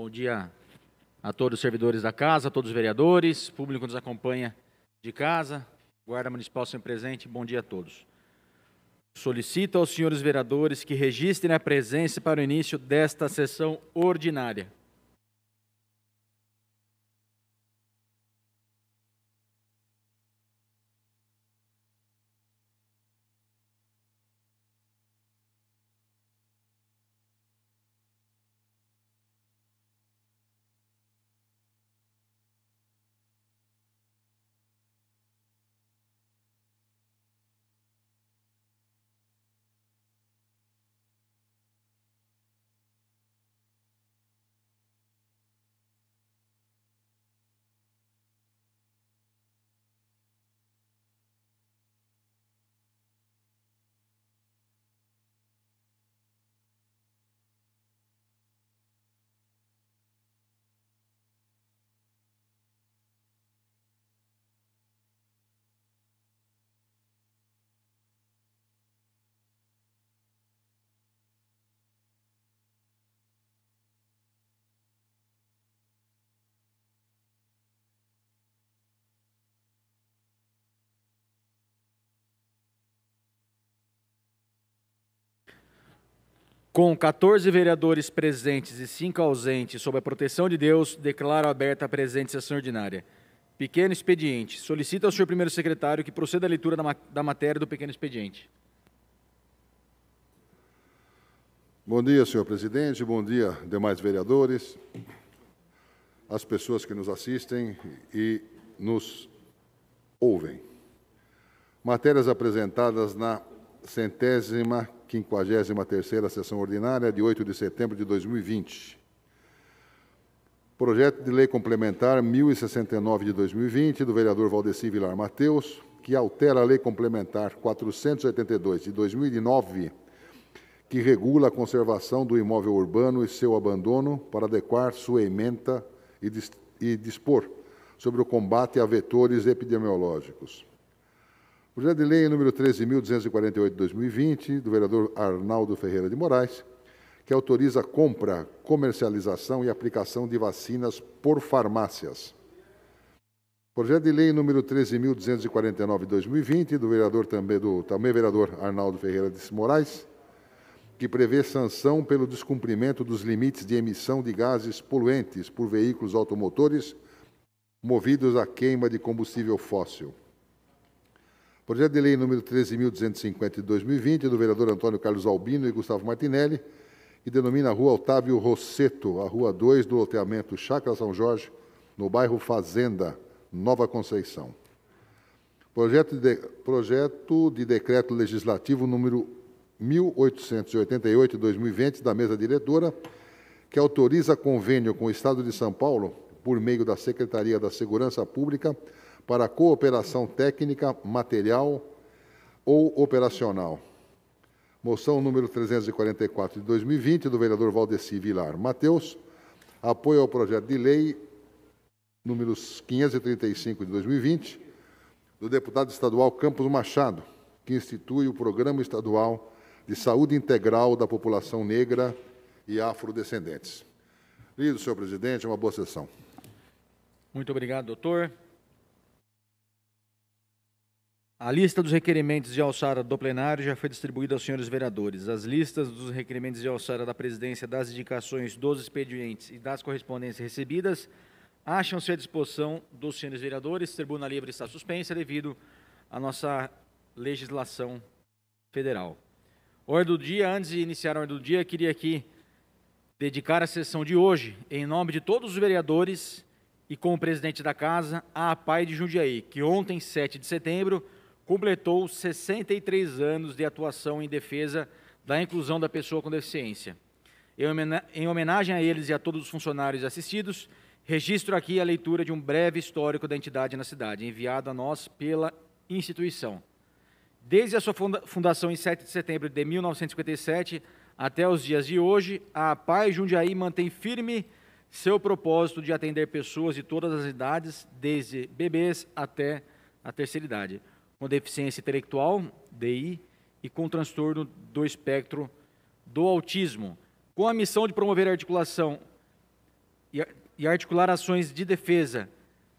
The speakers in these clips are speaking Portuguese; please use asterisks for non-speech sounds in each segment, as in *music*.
Bom dia a todos os servidores da casa, a todos os vereadores, público que nos acompanha de casa, guarda municipal sempre presente, bom dia a todos. Solicito aos senhores vereadores que registrem a presença para o início desta sessão ordinária. Com 14 vereadores presentes e 5 ausentes, sob a proteção de Deus, declaro aberta a presente sessão ordinária. Pequeno expediente. Solicito ao senhor primeiro secretário que proceda à leitura da, da matéria do pequeno expediente. Bom dia, senhor presidente. Bom dia, demais vereadores, as pessoas que nos assistem e nos ouvem. Matérias apresentadas na centésima 53ª Sessão Ordinária de 8 de setembro de 2020. Projeto de Lei Complementar 1069 de 2020, do vereador Valdeci Vilar Mateus, que altera a Lei Complementar 482 de 2009, que regula a conservação do imóvel urbano e seu abandono para adequar sua ementa e, dispor sobre o combate a vetores epidemiológicos. Projeto de lei número 13.248 de 2020, do vereador Arnaldo Ferreira de Moraes, que autoriza a compra, comercialização e aplicação de vacinas por farmácias. Projeto de lei número 13.249 de 2020, do vereador também, do também vereador Arnaldo Ferreira de Moraes, que prevê sanção pelo descumprimento dos limites de emissão de gases poluentes por veículos automotores movidos à queima de combustível fóssil. Projeto de Lei número 13.250 de 2020, do vereador Antônio Carlos Albino e Gustavo Martinelli, que denomina a Rua Otávio Rosseto, a Rua 2 do loteamento Chácara São Jorge, no bairro Fazenda, Nova Conceição. Projeto de, projeto de Decreto Legislativo número 1888 de 2020, da mesa diretora, que autoriza convênio com o Estado de São Paulo, por meio da Secretaria da Segurança Pública, para cooperação técnica, material ou operacional. Moção número 344 de 2020 do vereador Valdeci Vilar Mateus, apoio ao projeto de lei número 535 de 2020 do deputado estadual Campos Machado, que institui o Programa Estadual de Saúde Integral da População Negra e Afrodescendentes. Lido, senhor presidente, uma boa sessão. Muito obrigado, doutor. A lista dos requerimentos de alçada do plenário já foi distribuída aos senhores vereadores. As listas dos requerimentos de alçada da presidência das indicações dos expedientes e das correspondências recebidas acham-se à disposição dos senhores vereadores. Tribuna Livre está suspensa devido à nossa legislação federal. Ordem do dia, antes de iniciar a ordem do dia, queria aqui dedicar a sessão de hoje, em nome de todos os vereadores e com o presidente da casa, à PAI de Jundiaí, que ontem, 7 de setembro, completou 63 anos de atuação em defesa da inclusão da pessoa com deficiência. Em homenagem a eles e a todos os funcionários assistidos, registro aqui a leitura de um breve histórico da entidade na cidade, enviado a nós pela instituição. Desde a sua fundação em 7 de setembro de 1957 até os dias de hoje, a Pai Jundiaí mantém firme seu propósito de atender pessoas de todas as idades, desde bebês até a terceira idade com deficiência intelectual, DI, e com transtorno do espectro do autismo, com a missão de promover a articulação e articular ações de defesa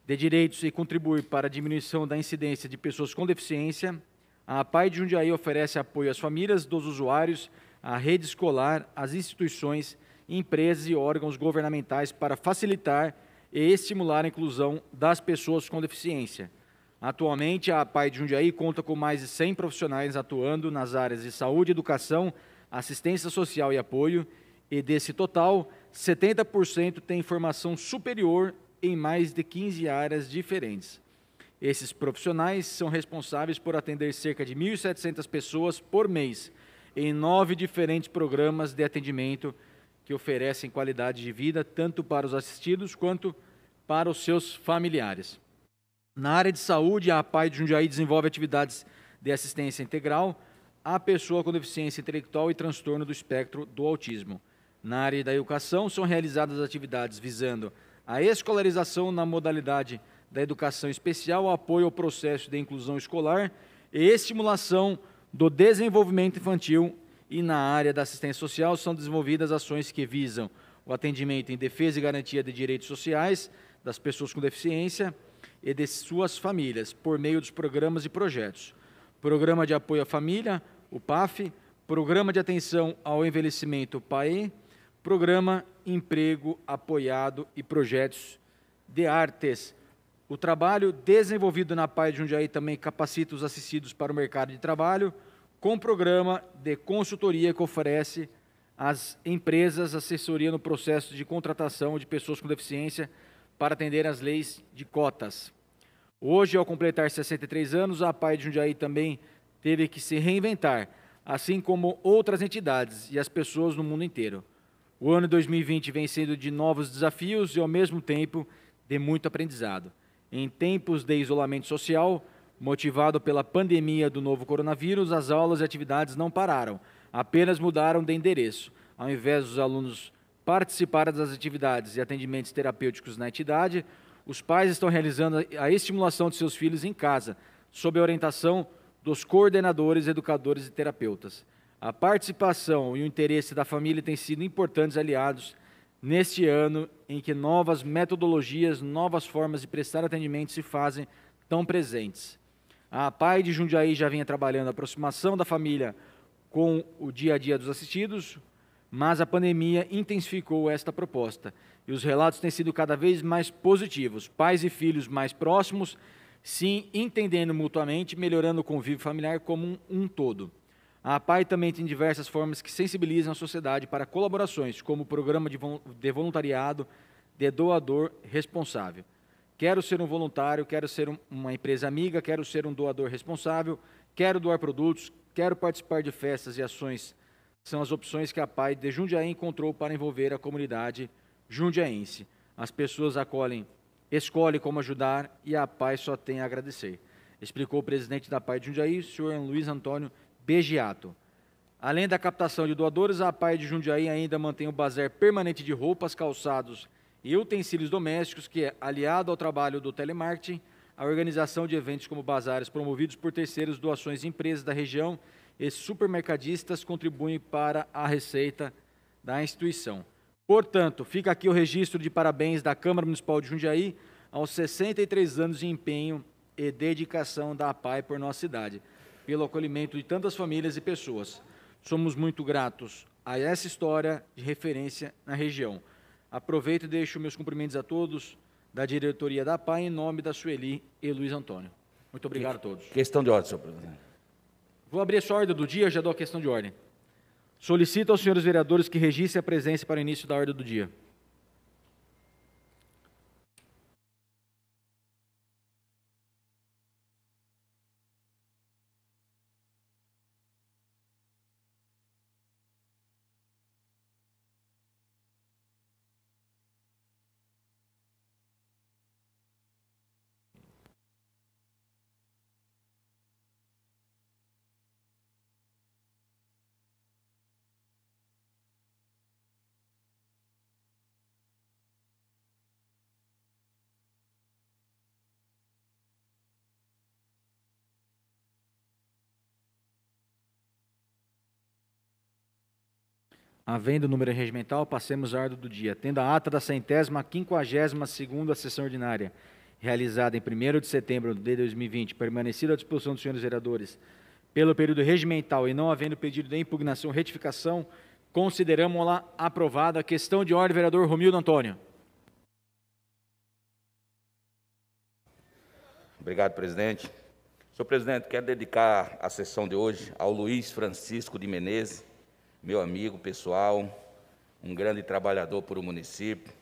de direitos e contribuir para a diminuição da incidência de pessoas com deficiência, a APAI de Jundiaí oferece apoio às famílias dos usuários, à rede escolar, às instituições, empresas e órgãos governamentais para facilitar e estimular a inclusão das pessoas com deficiência Atualmente, a PAI de Jundiaí conta com mais de 100 profissionais atuando nas áreas de saúde, educação, assistência social e apoio, e desse total, 70% tem formação superior em mais de 15 áreas diferentes. Esses profissionais são responsáveis por atender cerca de 1.700 pessoas por mês em nove diferentes programas de atendimento que oferecem qualidade de vida tanto para os assistidos quanto para os seus familiares. Na área de saúde, a APAI de Jundiaí desenvolve atividades de assistência integral à pessoa com deficiência intelectual e transtorno do espectro do autismo. Na área da educação, são realizadas atividades visando a escolarização na modalidade da educação especial, apoio ao processo de inclusão escolar e estimulação do desenvolvimento infantil. E na área da assistência social, são desenvolvidas ações que visam o atendimento em defesa e garantia de direitos sociais das pessoas com deficiência e de suas famílias por meio dos programas e projetos. Programa de Apoio à Família, o PAF, Programa de Atenção ao Envelhecimento, o PAE, Programa Emprego Apoiado e Projetos de Artes. O trabalho desenvolvido na PAE de Jundiaí também capacita os assistidos para o mercado de trabalho, com programa de consultoria que oferece às empresas assessoria no processo de contratação de pessoas com deficiência para atender às leis de cotas. Hoje, ao completar 63 anos, a PAI de Jundiaí também teve que se reinventar, assim como outras entidades e as pessoas no mundo inteiro. O ano 2020 vem sendo de novos desafios e, ao mesmo tempo, de muito aprendizado. Em tempos de isolamento social, motivado pela pandemia do novo coronavírus, as aulas e atividades não pararam, apenas mudaram de endereço. Ao invés dos alunos participarem das atividades e atendimentos terapêuticos na entidade, os pais estão realizando a estimulação de seus filhos em casa, sob a orientação dos coordenadores, educadores e terapeutas. A participação e o interesse da família têm sido importantes aliados neste ano em que novas metodologias, novas formas de prestar atendimento se fazem tão presentes. A PAI de Jundiaí já vinha trabalhando a aproximação da família com o dia a dia dos assistidos, mas a pandemia intensificou esta proposta e os relatos têm sido cada vez mais positivos. Pais e filhos mais próximos se entendendo mutuamente, melhorando o convívio familiar como um, um todo. A APAI também tem diversas formas que sensibilizam a sociedade para colaborações, como o programa de, de voluntariado de doador responsável. Quero ser um voluntário, quero ser um, uma empresa amiga, quero ser um doador responsável, quero doar produtos, quero participar de festas e ações são as opções que a PAI de Jundiaí encontrou para envolver a comunidade jundiaense. As pessoas acolhem, escolhem como ajudar e a PAI só tem a agradecer. Explicou o presidente da PAI de Jundiaí, o senhor Luiz Antônio Begiato. Além da captação de doadores, a PAI de Jundiaí ainda mantém o bazar permanente de roupas, calçados e utensílios domésticos, que é aliado ao trabalho do telemarketing, a organização de eventos como bazares promovidos por terceiros, doações de empresas da região esses supermercadistas contribuem para a receita da instituição. Portanto, fica aqui o registro de parabéns da Câmara Municipal de Jundiaí aos 63 anos de empenho e dedicação da APAI por nossa cidade, pelo acolhimento de tantas famílias e pessoas. Somos muito gratos a essa história de referência na região. Aproveito e deixo meus cumprimentos a todos da diretoria da APAI em nome da Sueli e Luiz Antônio. Muito obrigado a todos. Questão de ordem, senhor presidente. Vou abrir essa ordem do dia, já dou a questão de ordem. Solicito aos senhores vereadores que registrem a presença para o início da ordem do dia. Havendo número regimental, passemos a ordem do dia. Tendo a ata da centésima, quinquagésima segunda sessão ordinária, realizada em 1 de setembro de 2020, permanecida à disposição dos senhores vereadores pelo período regimental e não havendo pedido de impugnação ou retificação, consideramos-la aprovada. A questão de ordem, vereador Romildo Antônio. Obrigado, presidente. Senhor presidente, quero dedicar a sessão de hoje ao Luiz Francisco de Menezes, meu amigo pessoal, um grande trabalhador para o município,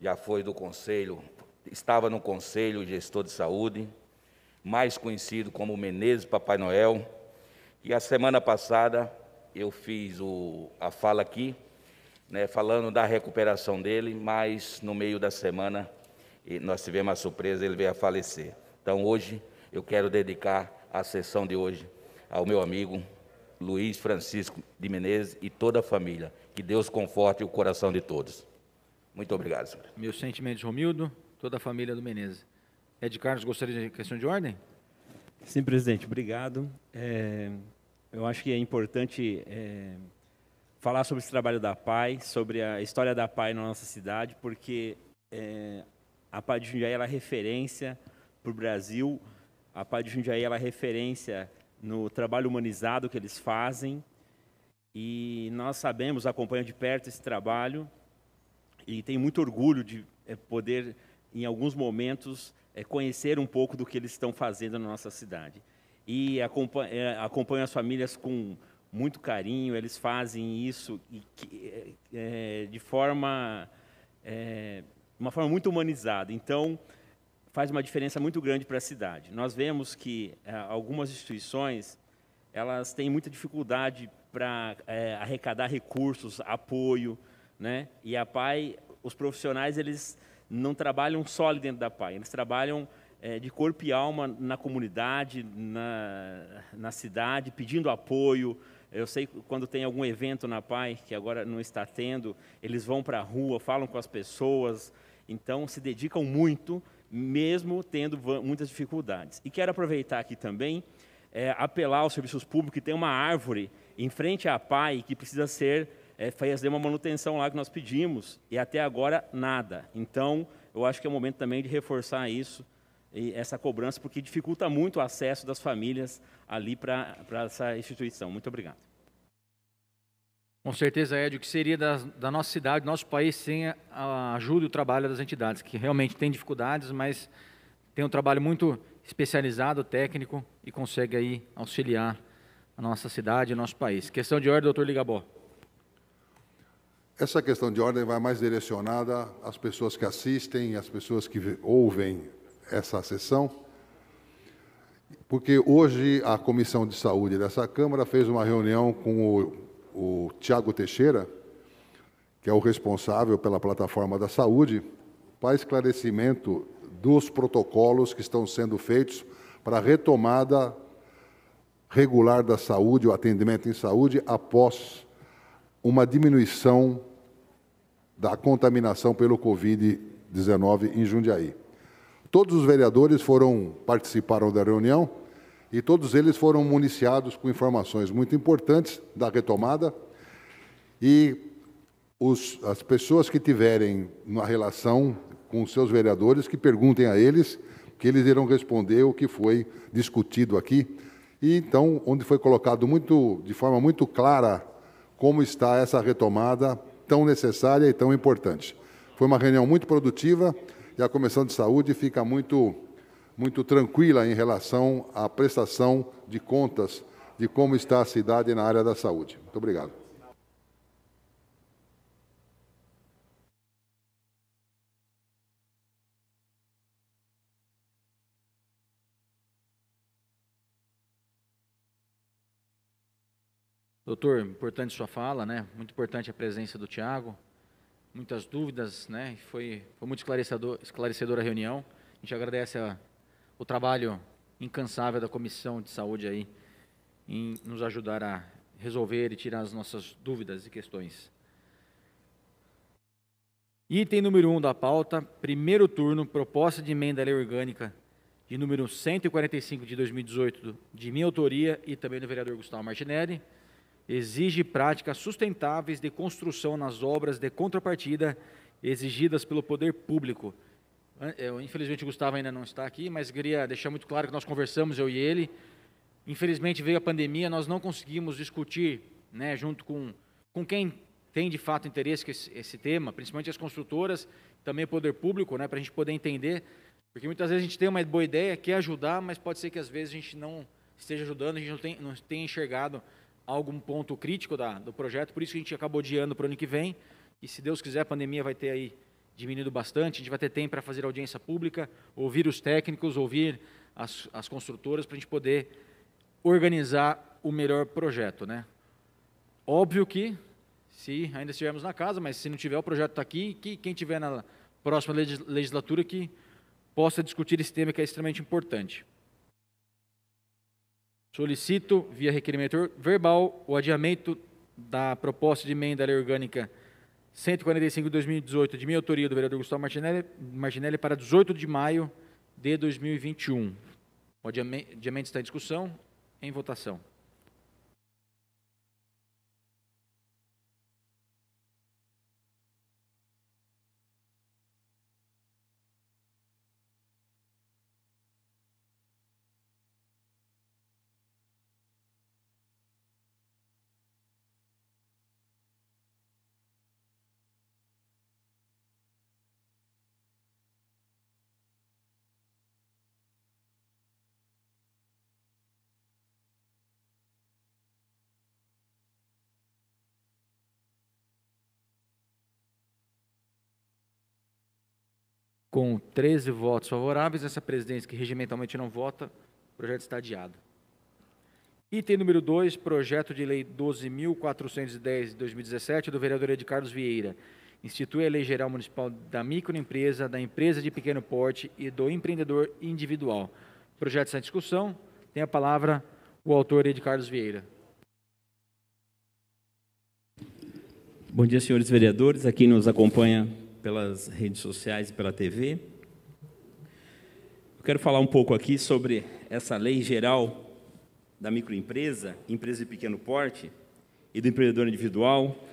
já foi do conselho, estava no conselho gestor de saúde, mais conhecido como Menezes Papai Noel. E a semana passada eu fiz o, a fala aqui, né, falando da recuperação dele, mas no meio da semana nós tivemos a surpresa, ele veio a falecer. Então hoje eu quero dedicar a sessão de hoje ao meu amigo Luiz Francisco de Menezes e toda a família. Que Deus conforte o coração de todos. Muito obrigado, senhor. Meus sentimentos, Romildo, toda a família do Menezes. É Ed Carlos, gostaria de questão de ordem? Sim, presidente, obrigado. É, eu acho que é importante é, falar sobre esse trabalho da PAI, sobre a história da PAI na nossa cidade, porque é, a PAI de Jundiaí ela é referência para o Brasil, a PAI de Jundiaí ela é referência no trabalho humanizado que eles fazem. E nós sabemos, acompanhamos de perto esse trabalho e tem muito orgulho de eh, poder, em alguns momentos, eh, conhecer um pouco do que eles estão fazendo na nossa cidade. E eh, acompanho as famílias com muito carinho, eles fazem isso de forma, uma forma muito humanizada. Então, faz uma diferença muito grande para a cidade. Nós vemos que eh, algumas instituições elas têm muita dificuldade para eh, arrecadar recursos, apoio, né? E a PAI, os profissionais eles não trabalham só ali dentro da PAI, eles trabalham eh, de corpo e alma na comunidade, na, na cidade, pedindo apoio, eu sei quando tem algum evento na PAI, que agora não está tendo, eles vão para a rua, falam com as pessoas, então se dedicam muito mesmo tendo muitas dificuldades. E quero aproveitar aqui também, é, apelar aos serviços públicos, que tem uma árvore em frente à PAI que precisa ser, é, fazer uma manutenção lá que nós pedimos, e até agora nada. Então, eu acho que é o momento também de reforçar isso, essa cobrança, porque dificulta muito o acesso das famílias ali para essa instituição. Muito obrigado. Com certeza, Ed, o que seria da, da nossa cidade, do nosso país, sem a ajuda e o trabalho das entidades, que realmente tem dificuldades, mas tem um trabalho muito especializado, técnico, e consegue aí auxiliar a nossa cidade e nosso país. Questão de ordem, doutor Ligabó. Essa questão de ordem vai mais direcionada às pessoas que assistem, às pessoas que ouvem essa sessão, porque hoje a Comissão de Saúde dessa Câmara fez uma reunião com o o Tiago Teixeira, que é o responsável pela plataforma da saúde, para esclarecimento dos protocolos que estão sendo feitos para a retomada regular da saúde, o atendimento em saúde, após uma diminuição da contaminação pelo Covid-19 em Jundiaí. Todos os vereadores foram participaram da reunião e todos eles foram municiados com informações muito importantes da retomada e os, as pessoas que tiverem uma relação com seus vereadores que perguntem a eles, que eles irão responder o que foi discutido aqui e então onde foi colocado muito de forma muito clara como está essa retomada tão necessária e tão importante. Foi uma reunião muito produtiva e a Comissão de Saúde fica muito muito tranquila em relação à prestação de contas de como está a cidade na área da saúde. Muito obrigado. Doutor, importante sua fala, né? Muito importante a presença do Tiago. Muitas dúvidas, né? Foi, foi muito esclarecedor, esclarecedora a reunião. A gente agradece a o trabalho incansável da Comissão de Saúde aí em nos ajudar a resolver e tirar as nossas dúvidas e questões. Item número 1 um da pauta, primeiro turno, proposta de emenda à lei orgânica de número 145 de 2018, de minha autoria e também do vereador Gustavo Martinelli, exige práticas sustentáveis de construção nas obras de contrapartida exigidas pelo poder público eu, infelizmente o Gustavo ainda não está aqui, mas queria deixar muito claro que nós conversamos, eu e ele. Infelizmente veio a pandemia, nós não conseguimos discutir, né, junto com, com quem tem de fato interesse com esse, esse tema, principalmente as construtoras, também o poder público, né, para a gente poder entender, porque muitas vezes a gente tem uma boa ideia, quer ajudar, mas pode ser que às vezes a gente não esteja ajudando, a gente não tem, não enxergado algum ponto crítico da, do projeto, por isso que a gente acabou adiando para o ano que vem, e se Deus quiser a pandemia vai ter aí diminuído bastante. A gente vai ter tempo para fazer audiência pública, ouvir os técnicos, ouvir as, as construtoras, para a gente poder organizar o melhor projeto. Né? Óbvio que, se ainda estivermos na casa, mas se não tiver, o projeto está aqui, que quem tiver na próxima legislatura que possa discutir esse tema que é extremamente importante. Solicito, via requerimento verbal, o adiamento da proposta de emenda à lei orgânica 145 de 2018, de minha autoria do vereador Gustavo Marginelli para 18 de maio de 2021. O adiamento está em discussão, em votação. com 13 votos favoráveis, essa presidência que regimentalmente não vota, o projeto está adiado. Item número 2, projeto de lei 12.410 de 2017, do vereador Ed Carlos Vieira. Institui a Lei Geral Municipal da Microempresa, da Empresa de Pequeno Porte e do Empreendedor Individual. Projeto sem discussão. Tem a palavra o autor Ed Carlos Vieira. Bom dia, senhores vereadores, Aqui nos acompanha pelas redes sociais e pela TV. Eu quero falar um pouco aqui sobre essa lei geral da microempresa, empresa de pequeno porte e do empreendedor individual,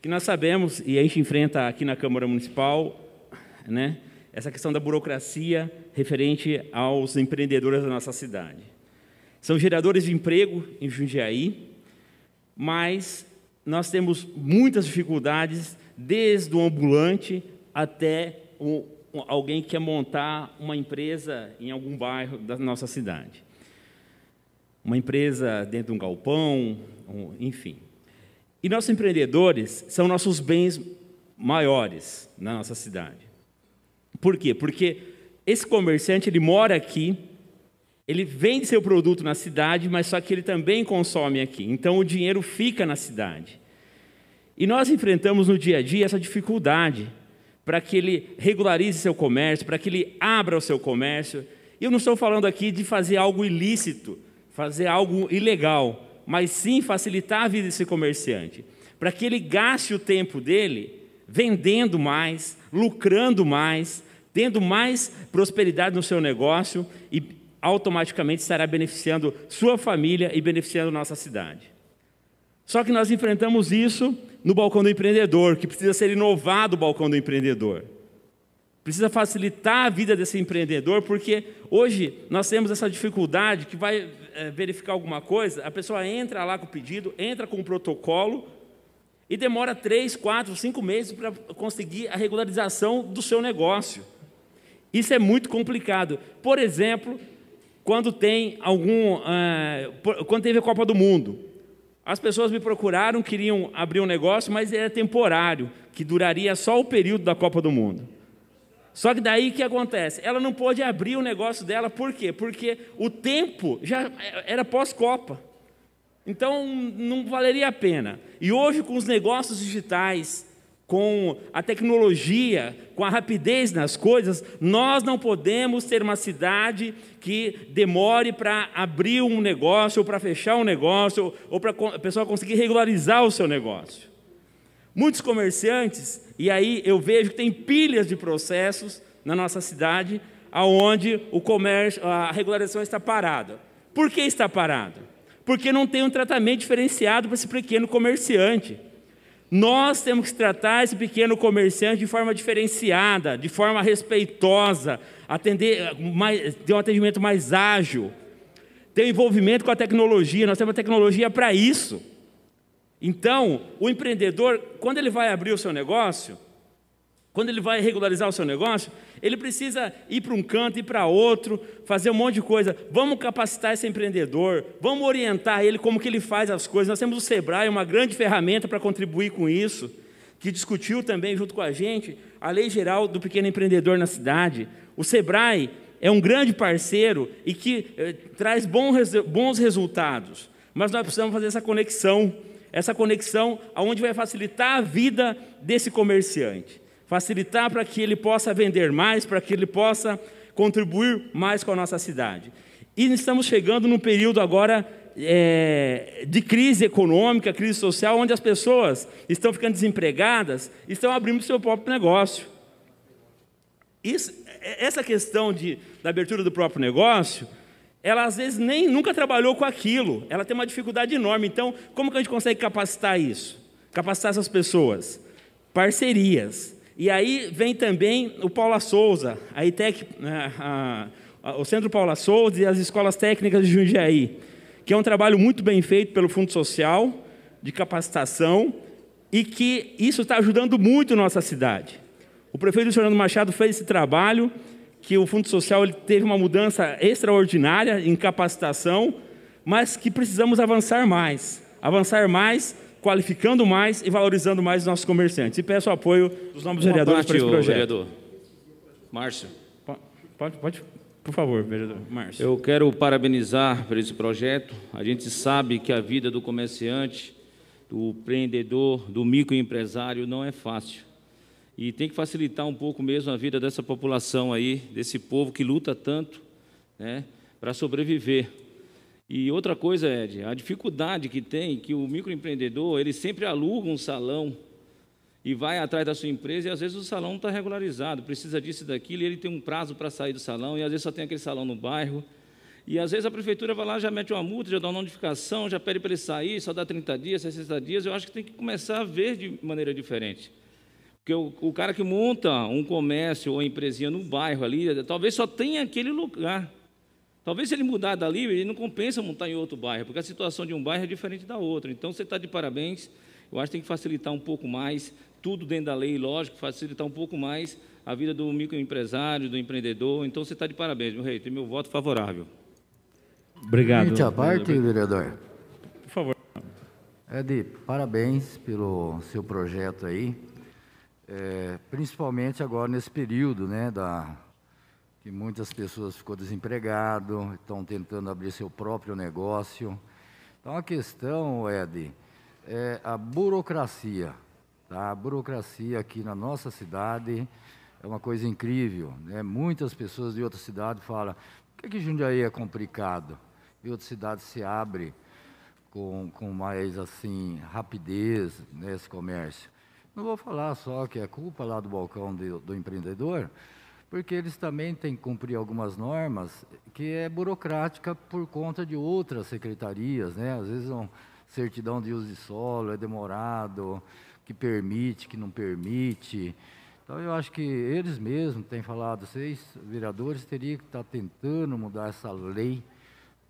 que nós sabemos e a gente enfrenta aqui na Câmara Municipal, né, essa questão da burocracia referente aos empreendedores da nossa cidade. São geradores de emprego em Jundiaí, mas nós temos muitas dificuldades desde o ambulante até o, alguém que quer montar uma empresa em algum bairro da nossa cidade. Uma empresa dentro de um galpão, um, enfim. E nossos empreendedores são nossos bens maiores na nossa cidade. Por quê? Porque esse comerciante ele mora aqui, ele vende seu produto na cidade, mas só que ele também consome aqui. Então o dinheiro fica na cidade. E nós enfrentamos no dia a dia essa dificuldade para que ele regularize seu comércio, para que ele abra o seu comércio. E eu não estou falando aqui de fazer algo ilícito, fazer algo ilegal, mas sim facilitar a vida desse comerciante, para que ele gaste o tempo dele vendendo mais, lucrando mais, tendo mais prosperidade no seu negócio e automaticamente estará beneficiando sua família e beneficiando nossa cidade. Só que nós enfrentamos isso no balcão do empreendedor, que precisa ser inovado o balcão do empreendedor. Precisa facilitar a vida desse empreendedor, porque hoje nós temos essa dificuldade que vai é, verificar alguma coisa, a pessoa entra lá com o pedido, entra com o protocolo e demora três, quatro, cinco meses para conseguir a regularização do seu negócio. Isso é muito complicado. Por exemplo, quando tem algum. É, quando teve a Copa do Mundo. As pessoas me procuraram, queriam abrir um negócio, mas era é temporário, que duraria só o período da Copa do Mundo. Só que daí o que acontece? Ela não pôde abrir o negócio dela, por quê? Porque o tempo já era pós-Copa. Então não valeria a pena. E hoje, com os negócios digitais, com a tecnologia, com a rapidez nas coisas, nós não podemos ter uma cidade que demore para abrir um negócio, ou para fechar um negócio, ou para a pessoa conseguir regularizar o seu negócio. Muitos comerciantes, e aí eu vejo que tem pilhas de processos na nossa cidade, aonde o comércio, a regularização está parada. Por que está parada? Porque não tem um tratamento diferenciado para esse pequeno comerciante. Nós temos que tratar esse pequeno comerciante de forma diferenciada, de forma respeitosa, atender mais, ter um atendimento mais ágil, ter um envolvimento com a tecnologia. Nós temos a tecnologia para isso. Então, o empreendedor, quando ele vai abrir o seu negócio, quando ele vai regularizar o seu negócio, ele precisa ir para um canto, ir para outro, fazer um monte de coisa. Vamos capacitar esse empreendedor, vamos orientar ele como que ele faz as coisas. Nós temos o Sebrae, uma grande ferramenta para contribuir com isso, que discutiu também junto com a gente a Lei Geral do Pequeno Empreendedor na cidade. O Sebrae é um grande parceiro e que eh, traz bons resultados. Mas nós precisamos fazer essa conexão, essa conexão aonde vai facilitar a vida desse comerciante facilitar para que ele possa vender mais, para que ele possa contribuir mais com a nossa cidade. E estamos chegando num período agora é, de crise econômica, crise social, onde as pessoas estão ficando desempregadas, estão abrindo seu próprio negócio. Isso, é, essa questão de, da abertura do próprio negócio, ela às vezes nem nunca trabalhou com aquilo, ela tem uma dificuldade enorme. Então, como que a gente consegue capacitar isso? Capacitar essas pessoas? Parcerias. E aí vem também o Paula Souza, a ITEC, né, a, a, o Centro Paula Souza e as escolas técnicas de Jundiaí, que é um trabalho muito bem feito pelo Fundo Social, de capacitação, e que isso está ajudando muito nossa cidade. O prefeito Fernando Machado fez esse trabalho, que o Fundo Social teve uma mudança extraordinária em capacitação, mas que precisamos avançar mais. Avançar mais qualificando mais e valorizando mais os nossos comerciantes. E peço o apoio dos novos Uma vereadores parte, para esse projeto. Vereador. Márcio. Pode, pode, por favor, vereador Márcio. Eu quero parabenizar por esse projeto. A gente sabe que a vida do comerciante, do empreendedor, do microempresário não é fácil. E tem que facilitar um pouco mesmo a vida dessa população aí, desse povo que luta tanto né, para sobreviver. E outra coisa, Ed, a dificuldade que tem que o microempreendedor, ele sempre aluga um salão e vai atrás da sua empresa e às vezes o salão não está regularizado, precisa disso e daquilo, e ele tem um prazo para sair do salão e às vezes só tem aquele salão no bairro. E às vezes a prefeitura vai lá, já mete uma multa, já dá uma notificação, já pede para ele sair, só dá 30 dias, 60 dias. Eu acho que tem que começar a ver de maneira diferente. Porque o, o cara que monta um comércio ou empresinha no bairro ali, talvez só tenha aquele lugar. Talvez se ele mudar dali, ele não compensa montar em outro bairro, porque a situação de um bairro é diferente da outra. Então você está de parabéns. Eu acho que tem que facilitar um pouco mais, tudo dentro da lei, lógico, facilitar um pouco mais a vida do microempresário, do empreendedor. Então você está de parabéns, meu rei. Tem meu voto favorável. Obrigado. Gente, a parte, vereador. Por favor. É de parabéns pelo seu projeto aí, é, principalmente agora nesse período né, da que muitas pessoas ficou desempregado, estão tentando abrir seu próprio negócio. Então a questão, Ed, é a burocracia. Tá? A burocracia aqui na nossa cidade é uma coisa incrível. Né? Muitas pessoas de outra cidade falam, por que, que Jundiaí é complicado? E outra cidade se abre com, com mais assim rapidez nesse né, comércio. Não vou falar só que é culpa lá do balcão de, do empreendedor, porque eles também têm que cumprir algumas normas que é burocrática por conta de outras secretarias, né? Às vezes é uma certidão de uso de solo é demorado, que permite, que não permite. Então eu acho que eles mesmos têm falado, vocês vereadores teriam que estar tentando mudar essa lei,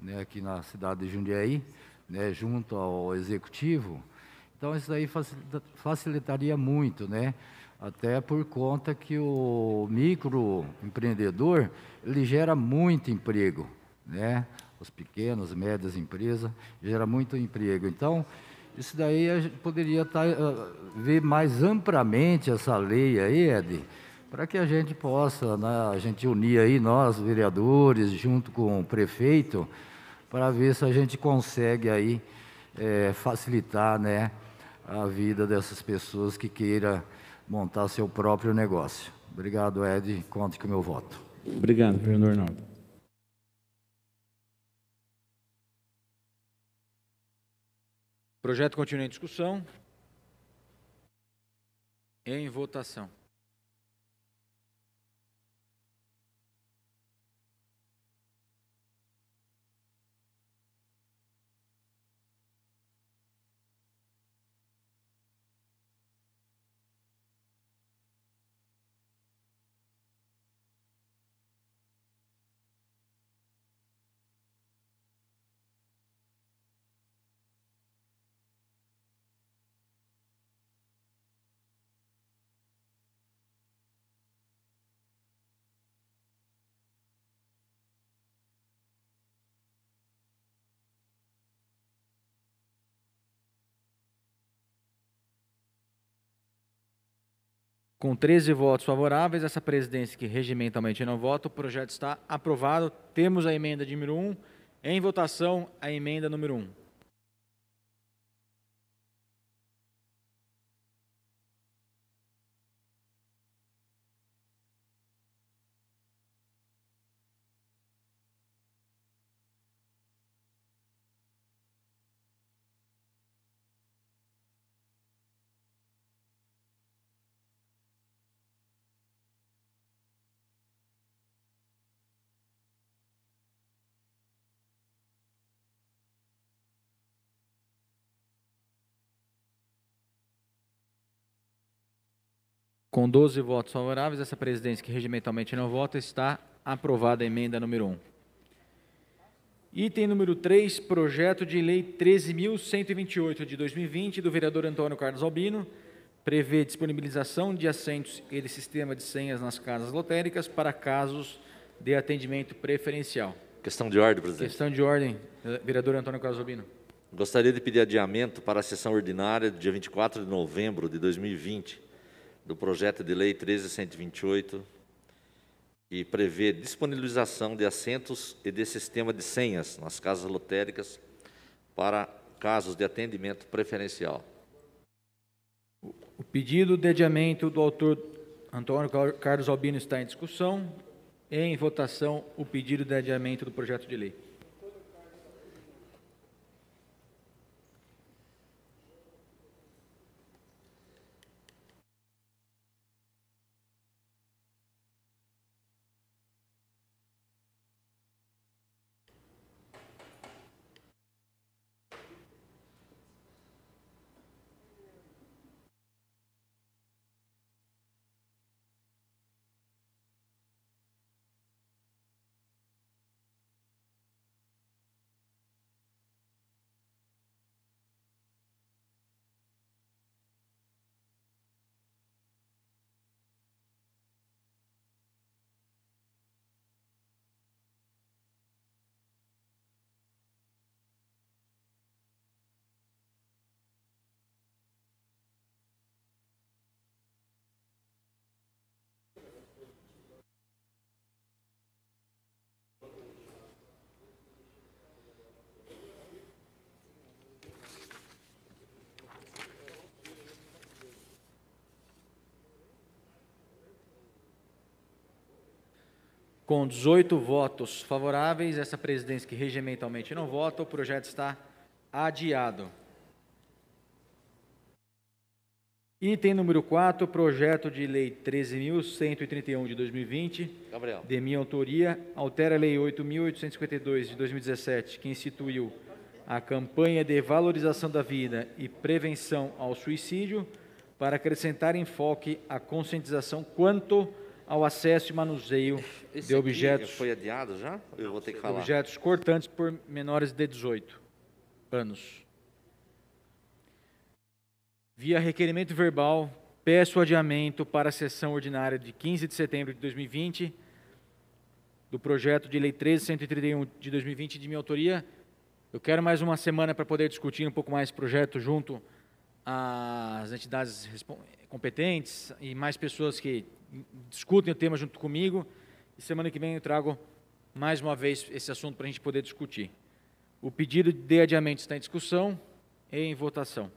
né, aqui na cidade de Jundiaí, né, junto ao executivo. Então isso aí facilitaria muito, né? até por conta que o microempreendedor ele gera muito emprego, né? Os pequenos, médias empresas gera muito emprego. Então, isso daí a gente poderia tá, eh, ver mais amplamente essa lei aí, Ed, para que a gente possa, né, a gente unir aí nós vereadores junto com o prefeito para ver se a gente consegue aí é, facilitar, né, a vida dessas pessoas que queiram montar seu próprio negócio. Obrigado, Ed. Conte com o meu voto. Obrigado, vereador Arnaldo. Projeto continua em discussão. Em votação. Com 13 votos favoráveis, essa presidência que regimentalmente não vota, o projeto está aprovado. Temos a emenda de número 1. Em votação, a emenda número 1. Com 12 votos favoráveis, essa presidência que regimentalmente não vota está aprovada a emenda número 1. Item número 3, projeto de lei 13.128 de 2020 do vereador Antônio Carlos Albino, prevê disponibilização de assentos e de sistema de senhas nas casas lotéricas para casos de atendimento preferencial. Questão de ordem, presidente. Questão de ordem, eh, vereador Antônio Carlos Albino. Gostaria de pedir adiamento para a sessão ordinária do dia 24 de novembro de 2020 do projeto de lei 13128, que prevê disponibilização de assentos e de sistema de senhas nas casas lotéricas para casos de atendimento preferencial. O pedido de adiamento do autor Antônio Carlos Albino está em discussão. Em votação, o pedido de adiamento do projeto de lei. com 18 votos favoráveis, essa presidência que regimentalmente não vota, o projeto está adiado. Item número 4, projeto de lei 13.131 de 2020, Gabriel. de minha autoria, altera a lei 8.852 de 2017, que instituiu a campanha de valorização da vida e prevenção ao suicídio, para acrescentar enfoque à conscientização quanto ao acesso e manuseio Esse de objetos. Foi adiado já? Eu vou ter que falar. Objetos cortantes por menores de 18 anos. Via requerimento verbal, peço adiamento para a sessão ordinária de 15 de setembro de 2020 do projeto de lei 13131 de 2020 de minha autoria. Eu quero mais uma semana para poder discutir um pouco mais o projeto junto às entidades competentes e mais pessoas que discutem o tema junto comigo. E semana que vem eu trago mais uma vez esse assunto para a gente poder discutir. O pedido de adiamento está em discussão e em votação.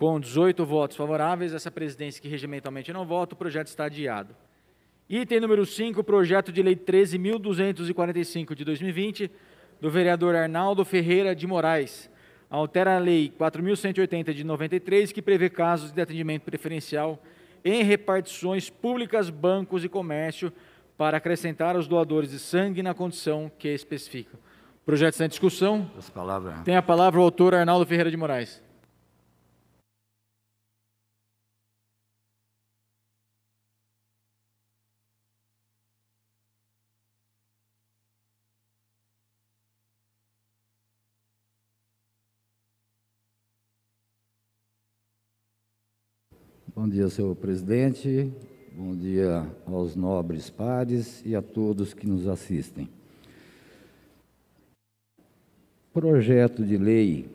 Com 18 votos favoráveis, essa presidência que regimentalmente não vota, o projeto está adiado. Item número 5, projeto de lei 13.245 de 2020, do vereador Arnaldo Ferreira de Moraes. Altera a lei 4.180 de 93, que prevê casos de atendimento preferencial em repartições públicas, bancos e comércio, para acrescentar aos doadores de sangue na condição que especificam. Projeto está em discussão. Tem a palavra o autor Arnaldo Ferreira de Moraes. dia, senhor presidente. Bom dia aos nobres pares e a todos que nos assistem. Projeto de Lei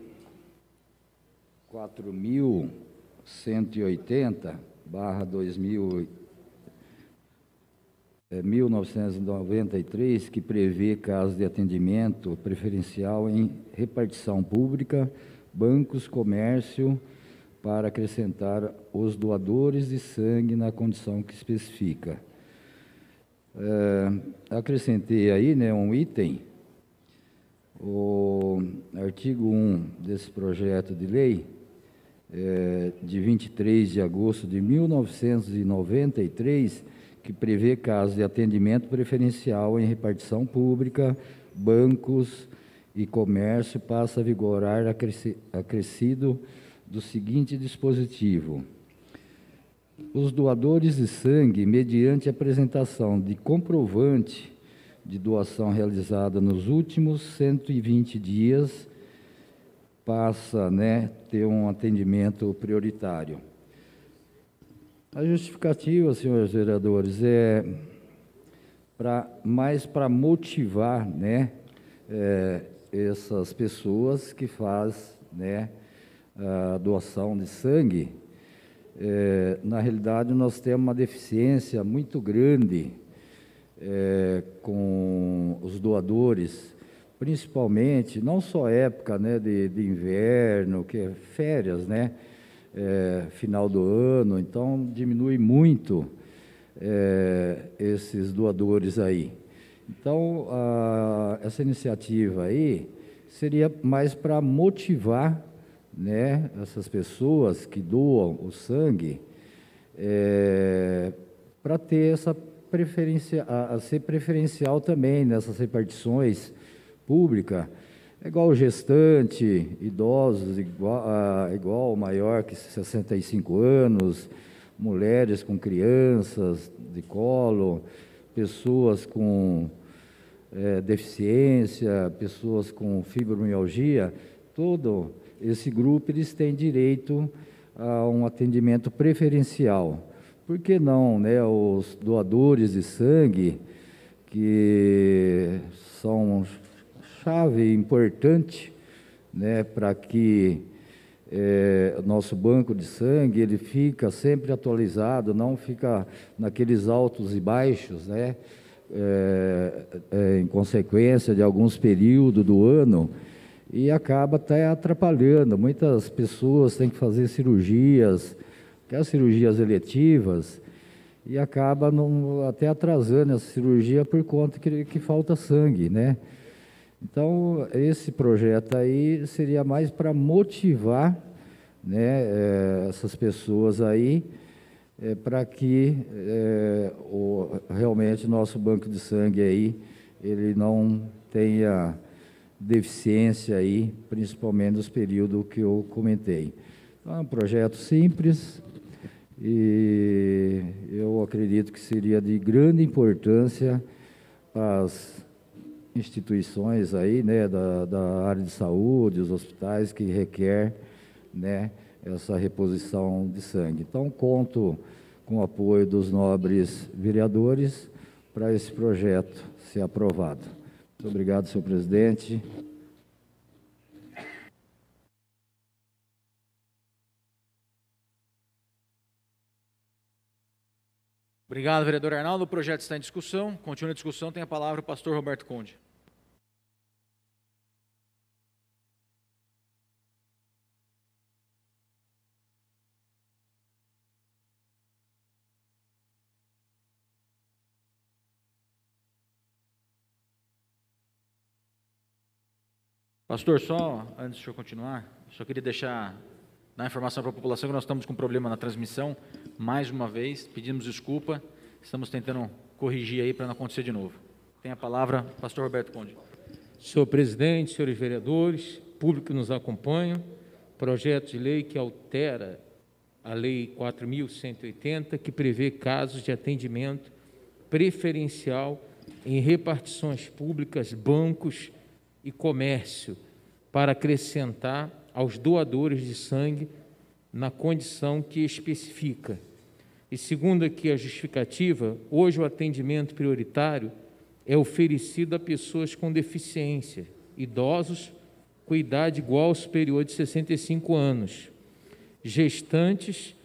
4180, 2000, 1993, que prevê casos de atendimento preferencial em repartição pública, bancos, comércio, comércio, para acrescentar os doadores de sangue na condição que especifica. É, acrescentei aí né, um item, o artigo 1 desse projeto de lei, é, de 23 de agosto de 1993, que prevê casos de atendimento preferencial em repartição pública, bancos e comércio, passa a vigorar acrescido do seguinte dispositivo: os doadores de sangue, mediante apresentação de comprovante de doação realizada nos últimos 120 dias, passa a né, ter um atendimento prioritário. A justificativa, senhores vereadores, é para mais para motivar né, é, essas pessoas que fazem né, a doação de sangue, é, na realidade nós temos uma deficiência muito grande é, com os doadores, principalmente, não só época né, de, de inverno, que é férias, né, é, final do ano, então diminui muito é, esses doadores aí. Então, a, essa iniciativa aí seria mais para motivar né, essas pessoas que doam o sangue é, para ter essa preferência, a, a, ser preferencial também nessas repartições públicas, é igual gestante, idosos, igual, a, igual maior que 65 anos, mulheres com crianças de colo, pessoas com é, deficiência, pessoas com fibromialgia, todo esse grupo eles têm direito a um atendimento preferencial. Por que não, né, os doadores de sangue que são chave importante, né, para que é, nosso banco de sangue ele fica sempre atualizado, não fica naqueles altos e baixos, né? É, é, em consequência de alguns períodos do ano, e acaba até atrapalhando. Muitas pessoas têm que fazer cirurgias, aquelas cirurgias eletivas, e acaba não, até atrasando essa cirurgia por conta que, que falta sangue, né? Então, esse projeto aí seria mais para motivar né, é, essas pessoas aí, é, eh, para que é, o, realmente nosso banco de sangue aí, ele não tenha deficiência aí, principalmente nos períodos que eu comentei. Então, é um projeto simples e eu acredito que seria de grande importância para as instituições aí, né, da, da área de saúde, os hospitais que requer, né, essa reposição de sangue. Então, conto com o apoio dos nobres vereadores para esse projeto ser aprovado. Muito obrigado, senhor presidente. Obrigado, vereador Arnaldo. O projeto está em discussão. Continua a discussão. Tem a palavra o pastor Roberto Conde. Pastor, só antes do senhor continuar, só queria deixar na informação para a população que nós estamos com um problema na transmissão. Mais uma vez, pedimos desculpa, estamos tentando corrigir aí para não acontecer de novo. Tem a palavra, pastor Roberto Conde. Senhor presidente, senhores vereadores, público que nos acompanha, projeto de lei que altera a Lei 4.180, que prevê casos de atendimento preferencial em repartições públicas, bancos, e Comércio para acrescentar aos doadores de sangue na condição que especifica. E segundo aqui a justificativa, hoje o atendimento prioritário é oferecido a pessoas com deficiência, idosos com idade igual ou superior de 65 anos, gestantes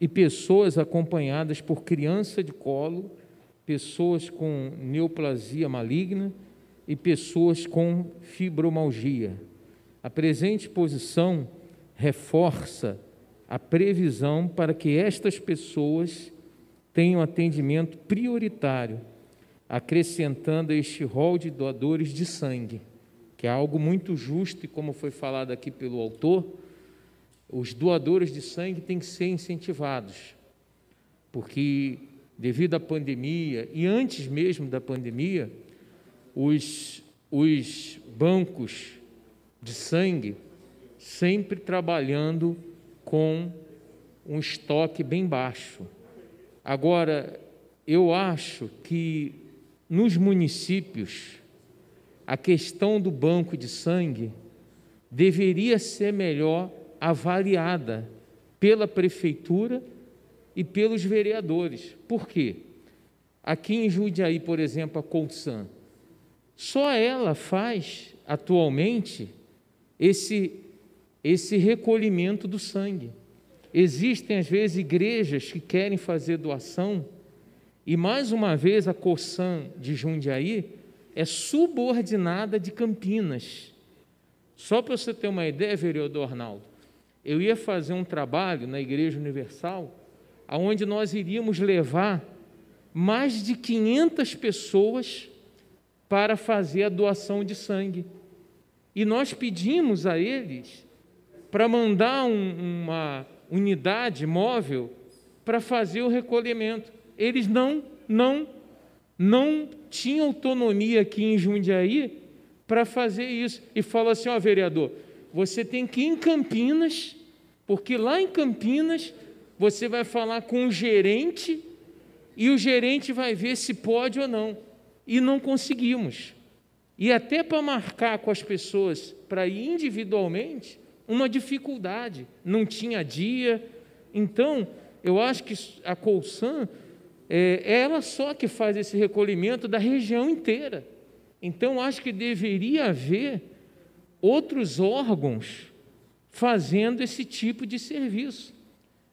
e pessoas acompanhadas por criança de colo, pessoas com neoplasia maligna e pessoas com fibromalgia. A presente posição reforça a previsão para que estas pessoas tenham atendimento prioritário, acrescentando este rol de doadores de sangue, que é algo muito justo e, como foi falado aqui pelo autor, os doadores de sangue têm que ser incentivados, porque devido à pandemia e antes mesmo da pandemia, os, os bancos de sangue sempre trabalhando com um estoque bem baixo. Agora, eu acho que nos municípios a questão do banco de sangue deveria ser melhor avaliada pela prefeitura e pelos vereadores. Por quê? Aqui em Jundiaí, por exemplo, a Colsan só ela faz atualmente esse esse recolhimento do sangue. Existem às vezes igrejas que querem fazer doação e mais uma vez a Coçan de Jundiaí é subordinada de Campinas. Só para você ter uma ideia, vereador Arnaldo, eu ia fazer um trabalho na Igreja Universal, aonde nós iríamos levar mais de 500 pessoas para fazer a doação de sangue. E nós pedimos a eles para mandar um, uma unidade móvel para fazer o recolhimento. Eles não, não, não tinham autonomia aqui em Jundiaí para fazer isso. E fala assim, ó vereador, você tem que ir em Campinas, porque lá em Campinas você vai falar com o gerente e o gerente vai ver se pode ou não e não conseguimos. E até para marcar com as pessoas, para ir individualmente, uma dificuldade, não tinha dia. Então, eu acho que a Colsan é, é ela só que faz esse recolhimento da região inteira. Então, acho que deveria haver outros órgãos fazendo esse tipo de serviço.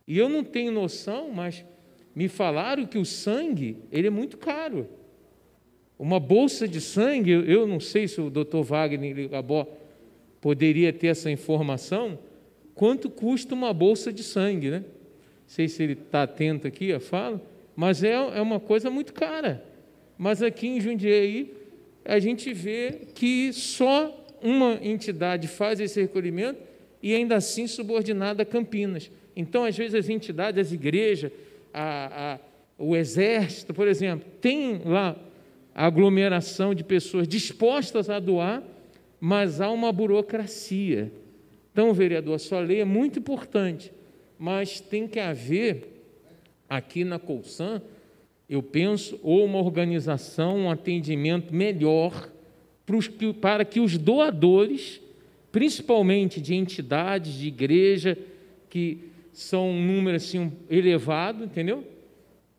E eu não tenho noção, mas me falaram que o sangue ele é muito caro. Uma bolsa de sangue, eu não sei se o doutor Wagner Ligabó poderia ter essa informação, quanto custa uma bolsa de sangue, né? Não sei se ele está atento aqui eu fala, mas é, é uma coisa muito cara. Mas aqui em Jundiaí, a gente vê que só uma entidade faz esse recolhimento e ainda assim subordinada a Campinas. Então, às vezes, as entidades, as igrejas, a, a, o exército, por exemplo, tem lá aglomeração de pessoas dispostas a doar, mas há uma burocracia. Então, vereador, a sua lei é muito importante, mas tem que haver aqui na Colsan, eu penso, ou uma organização, um atendimento melhor para que os doadores, principalmente de entidades, de igreja, que são um número assim, elevado, entendeu?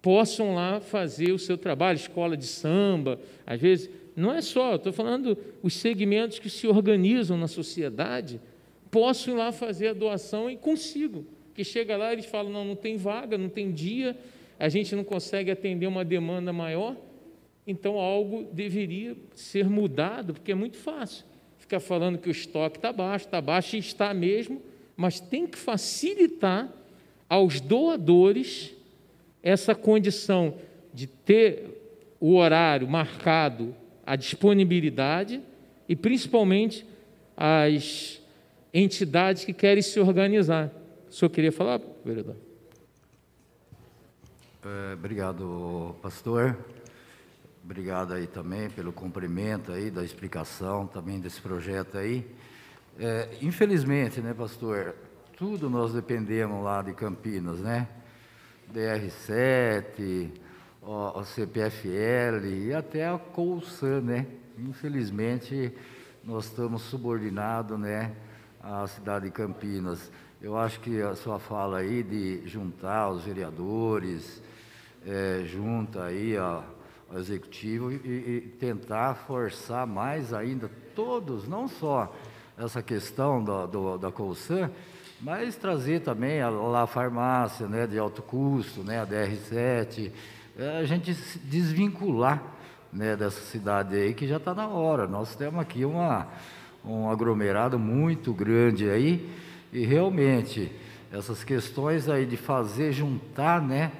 possam lá fazer o seu trabalho, escola de samba, às vezes. Não é só, estou falando os segmentos que se organizam na sociedade, possam lá fazer a doação e consigo. Que chega lá, eles falam: não, não tem vaga, não tem dia, a gente não consegue atender uma demanda maior. Então algo deveria ser mudado, porque é muito fácil ficar falando que o estoque está baixo, está baixo e está mesmo, mas tem que facilitar aos doadores essa condição de ter o horário marcado, a disponibilidade e principalmente as entidades que querem se organizar. O senhor queria falar, vereador? Eh, obrigado, pastor. Obrigado aí também pelo cumprimento aí da explicação também desse projeto aí. É, infelizmente, né, pastor, tudo nós dependemos lá de Campinas, né? DR7, o, o CPFL e até a Colsan, né? Infelizmente, nós estamos subordinados, né, à cidade de Campinas. Eu acho que a sua fala aí de juntar os vereadores, é, junta aí a, executivo e, e, tentar forçar mais ainda todos, não só essa questão do, do da Colsan, mas trazer também a, lá farmácia né, de alto custo, né, a DR7, é, a gente desvincular né, dessa cidade aí que já está na hora. Nós temos aqui uma, um aglomerado muito grande aí e realmente essas questões aí de fazer juntar né,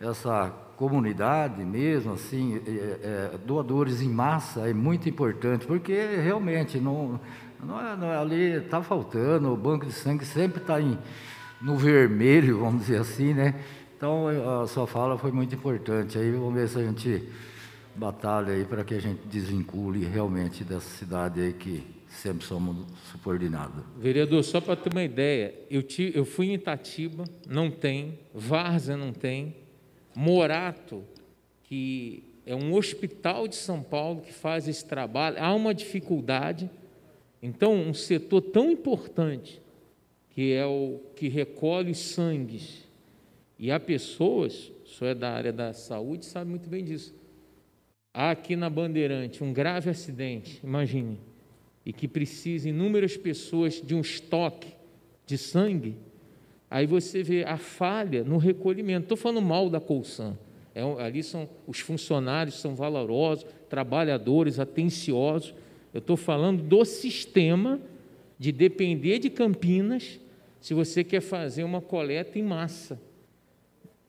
essa comunidade mesmo, assim, é, é, é doadores em massa é muito importante, porque realmente não, não é, não é, ali está faltando, o banco de sangue sempre está no vermelho, *laughs* vamos dizer assim, né? Então a sua fala foi muito importante. Aí vamos ver se a gente batalha aí para que a gente desvincule realmente dessa cidade aí que sempre somos subordinados. Vereador, só para ter uma ideia, eu, eu fui em Itatiba, não tem, Várzea não tem, Morato, que é um hospital de São Paulo que faz esse trabalho, há uma dificuldade. Então, um setor tão importante, que é o que recolhe sangues, e há pessoas, só é da área da saúde, sabe muito bem disso. Há aqui na Bandeirante um grave acidente, imagine, e que precisa inúmeras pessoas de um estoque de sangue, aí você vê a falha no recolhimento. Estou falando mal da Colsan. É, ali são os funcionários são valorosos, trabalhadores, atenciosos, eu estou falando do sistema de depender de Campinas se você quer fazer uma coleta em massa.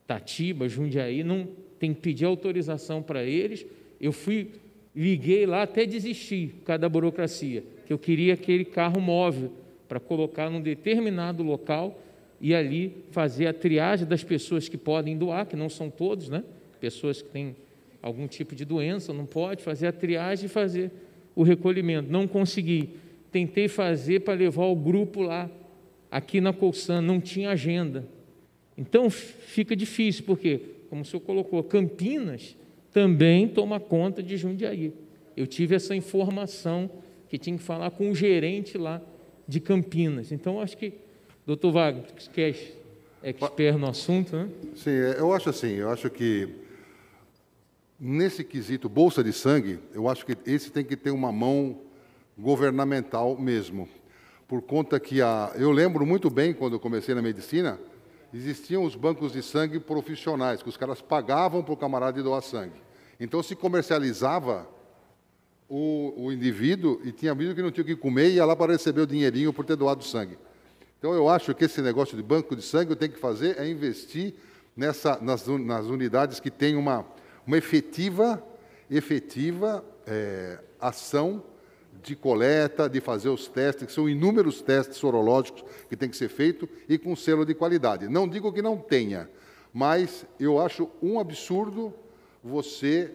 Tatiba, Jundiaí, não tem que pedir autorização para eles. Eu fui, liguei lá até desistir por causa da burocracia, que eu queria aquele carro móvel para colocar num determinado local e ali fazer a triagem das pessoas que podem doar, que não são todos, né? Pessoas que têm algum tipo de doença, não pode fazer a triagem e fazer o recolhimento. Não consegui. Tentei fazer para levar o grupo lá, aqui na Colçã não tinha agenda. Então fica difícil, porque, como o senhor colocou, Campinas também toma conta de Jundiaí. Eu tive essa informação que tinha que falar com o gerente lá de Campinas. Então, acho que, doutor Wagner, que é expert no assunto, né? Sim, eu acho assim, eu acho que Nesse quesito bolsa de sangue, eu acho que esse tem que ter uma mão governamental mesmo, por conta que a, eu lembro muito bem quando eu comecei na medicina, existiam os bancos de sangue profissionais que os caras pagavam para o camarada doar sangue. Então se comercializava o, o indivíduo e tinha medo que não tinha o que comer e ia lá para receber o dinheirinho por ter doado sangue. Então eu acho que esse negócio de banco de sangue tem que fazer é investir nessa, nas, nas unidades que tem uma uma efetiva, efetiva é, ação de coleta, de fazer os testes, que são inúmeros testes sorológicos que tem que ser feito e com selo de qualidade. Não digo que não tenha, mas eu acho um absurdo você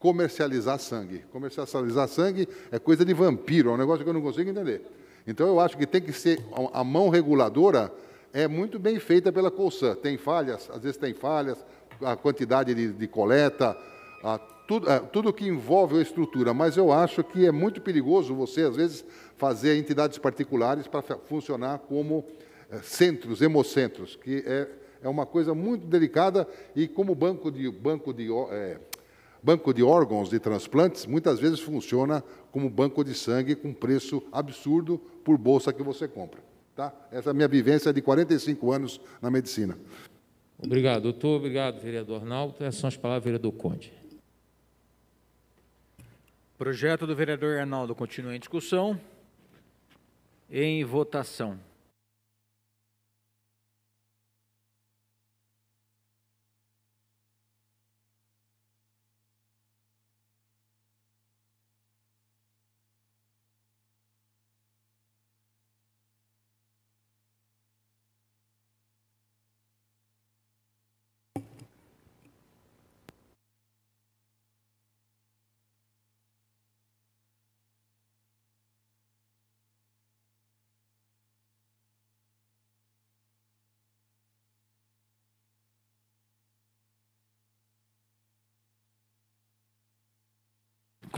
comercializar sangue. Comercializar sangue é coisa de vampiro, é um negócio que eu não consigo entender. Então eu acho que tem que ser a mão reguladora é muito bem feita pela Colsan. Tem falhas, às vezes tem falhas, a quantidade de, de coleta, a, tudo, a, é, tudo que envolve a estrutura. Mas eu acho que é muito perigoso você, às vezes, fazer entidades particulares para funcionar como é, centros, hemocentros, que é, é uma coisa muito delicada e como banco de, banco de, é, banco de órgãos de transplantes, muitas vezes funciona como banco de sangue com preço absurdo por bolsa que você compra. Tá? Essa é a minha vivência de 45 anos na medicina. Obrigado, doutor. Obrigado, vereador Arnaldo. Essas são as palavras do vereador Conde. Projeto do vereador Arnaldo continua em discussão. Em votação.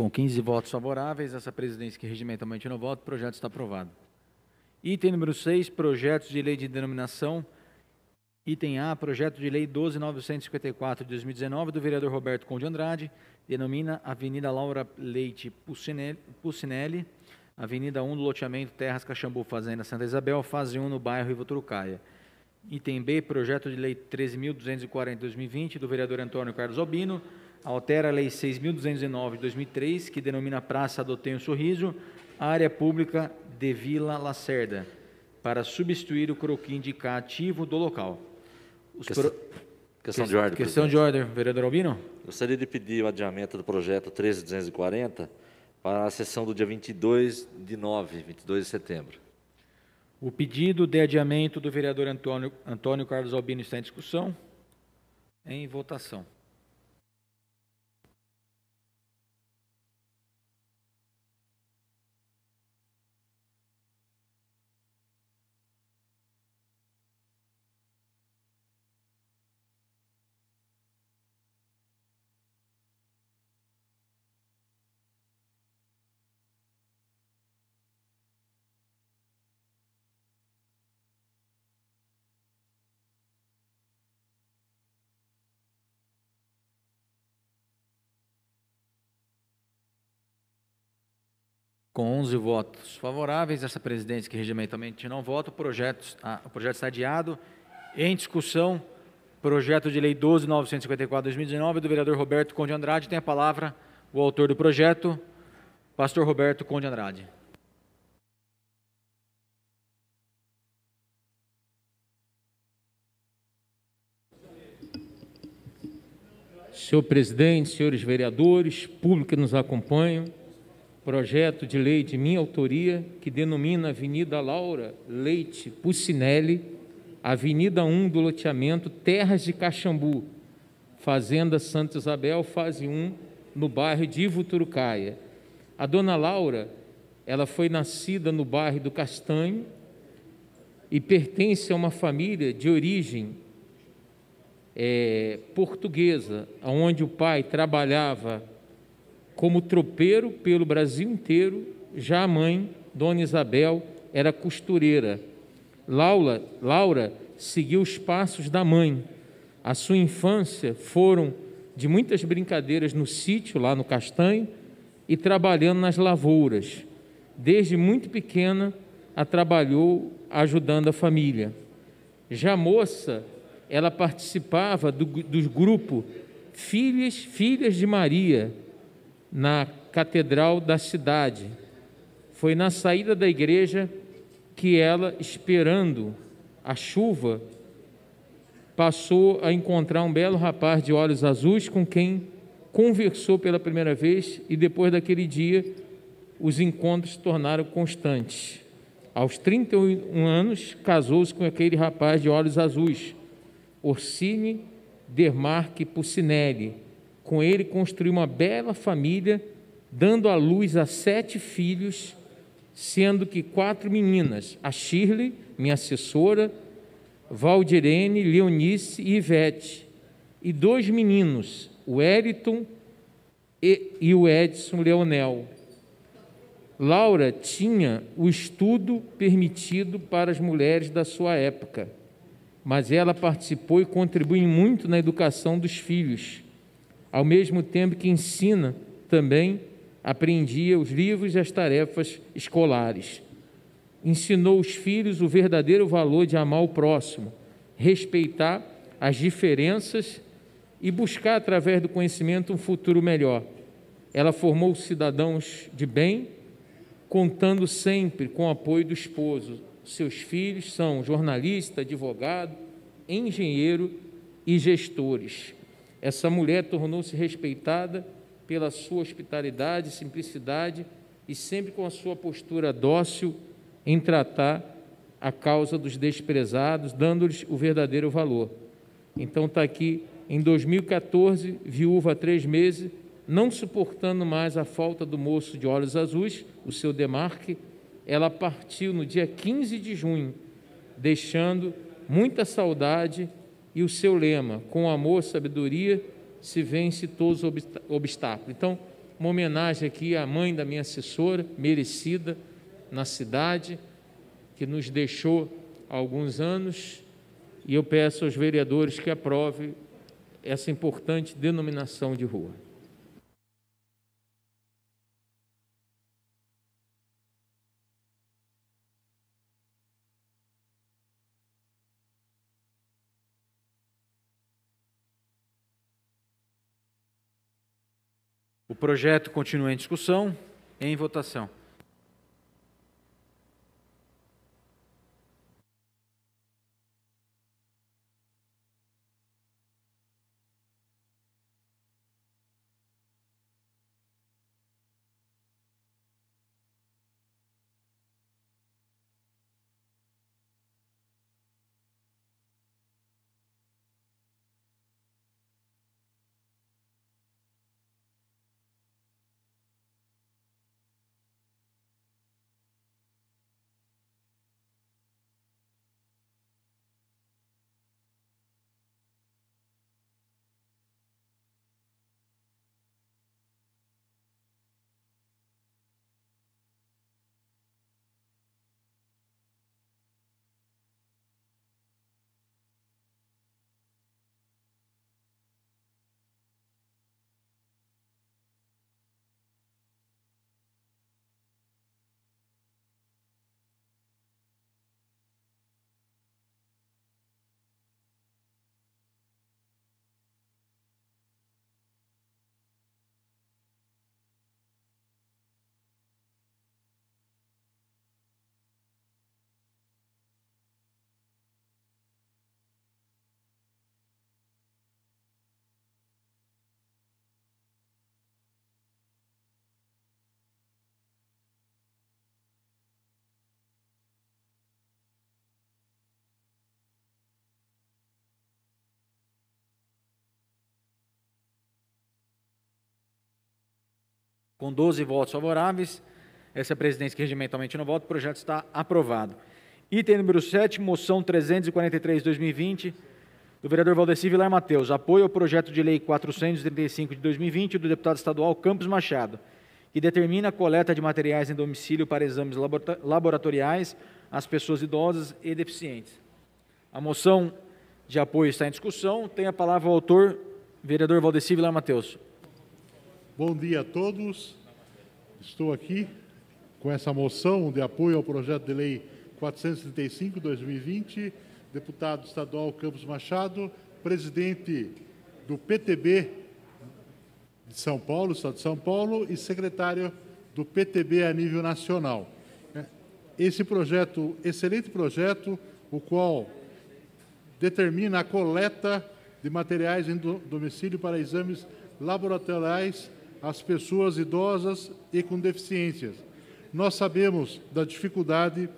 Com 15 votos favoráveis, essa presidência que regimentalmente não vota, o projeto está aprovado. Item número 6, projetos de lei de denominação. Item A, projeto de lei 12.954 de 2019, do vereador Roberto Conde Andrade, denomina Avenida Laura Leite Pucinelli, Avenida 1 do loteamento Terras Caxambu, Fazenda Santa Isabel, fase 1 no bairro Ivoturucaia. Item B, projeto de lei 13.240 de 2020, do vereador Antônio Carlos Albino, altera a Lei 6.209 de 2003, que denomina a Praça Adotei um Sorriso, a área pública de Vila Lacerda, para substituir o croquis indicativo do local. Os questão, pro... questão de ordem. Questão presidente. de ordem, vereador Albino. Gostaria de pedir o adiamento do projeto 13240 para a sessão do dia 22 de 9, 22 de setembro. O pedido de adiamento do vereador Antônio, Antônio Carlos Albino está em discussão. Em votação. com 11 votos favoráveis, essa presidência que regimentalmente não vota, o projeto, ah, o projeto está adiado. Em discussão, projeto de lei 12.954-2019 do vereador Roberto Conde Andrade. Tem a palavra o autor do projeto, pastor Roberto Conde Andrade. Senhor presidente, senhores vereadores, público que nos acompanha, projeto de lei de minha autoria que denomina Avenida Laura Leite Pucinelli, Avenida 1 do loteamento Terras de Caxambu, Fazenda Santa Isabel, fase 1, no bairro de Turucaia. A dona Laura, ela foi nascida no bairro do Castanho e pertence a uma família de origem é, portuguesa, onde o pai trabalhava como tropeiro pelo Brasil inteiro, já a mãe, Dona Isabel, era costureira. Laura, Laura seguiu os passos da mãe. A sua infância foram de muitas brincadeiras no sítio, lá no Castanho, e trabalhando nas lavouras. Desde muito pequena, a trabalhou ajudando a família. Já moça, ela participava do, do grupo Filhas, Filhas de Maria, na catedral da cidade. Foi na saída da igreja que ela, esperando a chuva, passou a encontrar um belo rapaz de olhos azuis com quem conversou pela primeira vez e depois daquele dia os encontros se tornaram constantes. Aos 31 anos, casou-se com aquele rapaz de olhos azuis, Orsini Dermarque Pucinelli, com ele construiu uma bela família, dando à luz a sete filhos, sendo que quatro meninas: a Shirley, minha assessora, Valdirene, Leonice e Ivete, e dois meninos, o Eriton e, e o Edson Leonel. Laura tinha o estudo permitido para as mulheres da sua época, mas ela participou e contribui muito na educação dos filhos, ao mesmo tempo que ensina, também aprendia os livros e as tarefas escolares. Ensinou os filhos o verdadeiro valor de amar o próximo, respeitar as diferenças e buscar, através do conhecimento, um futuro melhor. Ela formou cidadãos de bem, contando sempre com o apoio do esposo. Seus filhos são jornalista, advogado, engenheiro e gestores. Essa mulher tornou-se respeitada pela sua hospitalidade, simplicidade e sempre com a sua postura dócil em tratar a causa dos desprezados, dando-lhes o verdadeiro valor. Então está aqui, em 2014, viúva há três meses, não suportando mais a falta do moço de olhos azuis, o seu demarque, ela partiu no dia 15 de junho, deixando muita saudade e o seu lema, com amor, e sabedoria, se vence todos os obstáculos. Então, uma homenagem aqui à mãe da minha assessora, merecida na cidade, que nos deixou há alguns anos, e eu peço aos vereadores que aprovem essa importante denominação de rua. projeto continua em discussão em votação. Com 12 votos favoráveis, essa é presidência que regimentalmente não vota, o projeto está aprovado. Item número 7, moção 343-2020, do vereador Valdeci Vilar Mateus. Apoio ao projeto de lei 435 de 2020 do deputado estadual Campos Machado, que determina a coleta de materiais em domicílio para exames laboratoriais às pessoas idosas e deficientes. A moção de apoio está em discussão. Tem a palavra o autor, vereador Valdeci Vilar Mateus. Bom dia a todos. Estou aqui com essa moção de apoio ao projeto de lei 435-2020, deputado estadual Campos Machado, presidente do PTB de São Paulo, Estado de São Paulo, e secretário do PTB a nível nacional. Esse projeto, excelente projeto, o qual determina a coleta de materiais em domicílio para exames laboratoriais às pessoas idosas e com deficiências. Nós sabemos da dificuldade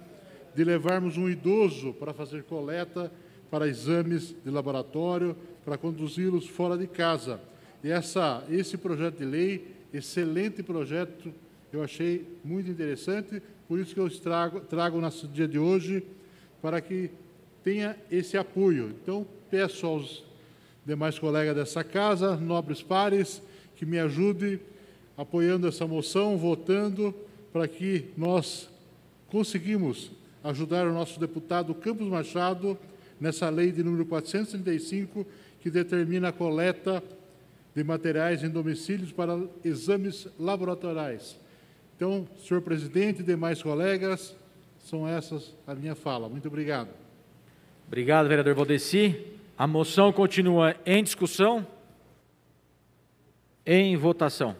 de levarmos um idoso para fazer coleta, para exames de laboratório, para conduzi-los fora de casa. E essa, esse projeto de lei, excelente projeto, eu achei muito interessante, por isso que eu trago, trago nesse dia de hoje, para que tenha esse apoio. Então, peço aos demais colegas dessa casa, nobres pares, que me ajude apoiando essa moção, votando, para que nós conseguimos ajudar o nosso deputado Campos Machado nessa lei de número 435, que determina a coleta de materiais em domicílios para exames laboratoriais. Então, senhor presidente e demais colegas, são essas a minha fala. Muito obrigado. Obrigado, vereador Valdeci. A moção continua em discussão em votação.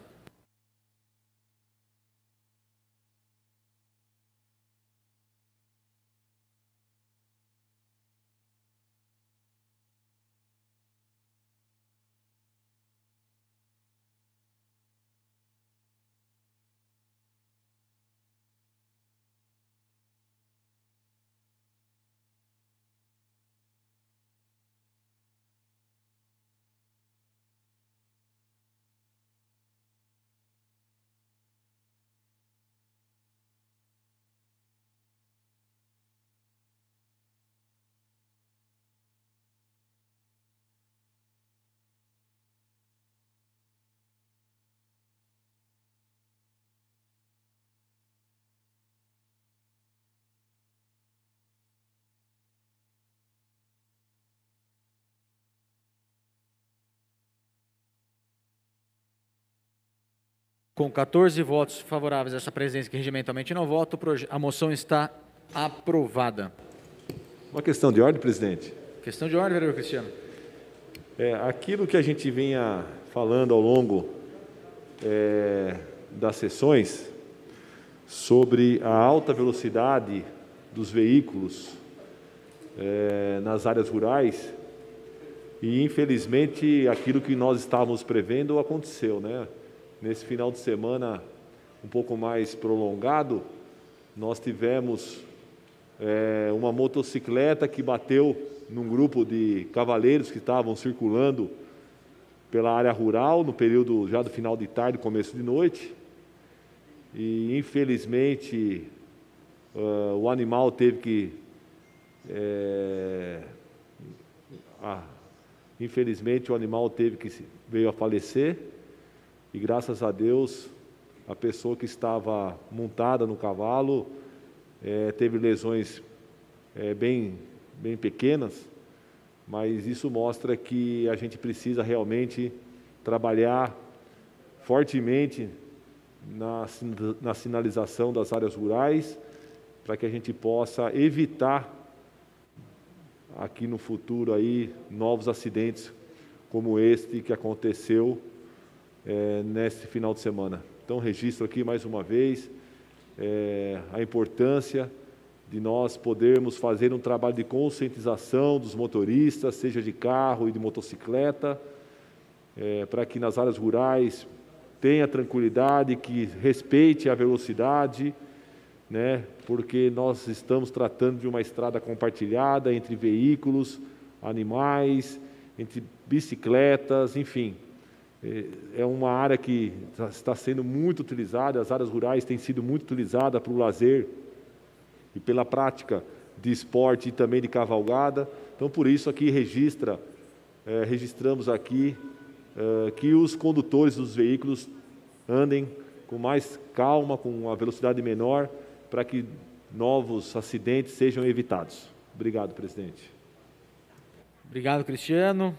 Com 14 votos favoráveis a essa presença que regimentalmente não vota, a moção está aprovada. Uma questão de ordem, presidente? Questão de ordem, vereador Cristiano. É, aquilo que a gente vinha falando ao longo é, das sessões sobre a alta velocidade dos veículos é, nas áreas rurais e, infelizmente, aquilo que nós estávamos prevendo aconteceu, né? Nesse final de semana um pouco mais prolongado, nós tivemos é, uma motocicleta que bateu num grupo de cavaleiros que estavam circulando pela área rural no período já do final de tarde, começo de noite. E infelizmente uh, o animal teve que. É, ah, infelizmente o animal teve que veio a falecer e graças a Deus, a pessoa que estava montada no cavalo é, teve lesões é, bem, bem pequenas, mas isso mostra que a gente precisa realmente trabalhar fortemente na, na sinalização das áreas rurais, para que a gente possa evitar aqui no futuro aí novos acidentes como este que aconteceu é, nesse final de semana. Então, registro aqui mais uma vez é, a importância de nós podermos fazer um trabalho de conscientização dos motoristas, seja de carro e de motocicleta, é, para que nas áreas rurais tenha tranquilidade, que respeite a velocidade, né, porque nós estamos tratando de uma estrada compartilhada entre veículos, animais, entre bicicletas, enfim. É, é uma área que tá, está sendo muito utilizada, as áreas rurais têm sido muito utilizadas para o lazer e pela prática de esporte e também de cavalgada. Então, por isso aqui registra, é, registramos aqui é, que os condutores dos veículos andem com mais calma, com uma velocidade menor, para que novos acidentes sejam evitados. Obrigado, presidente. Obrigado, Cristiano.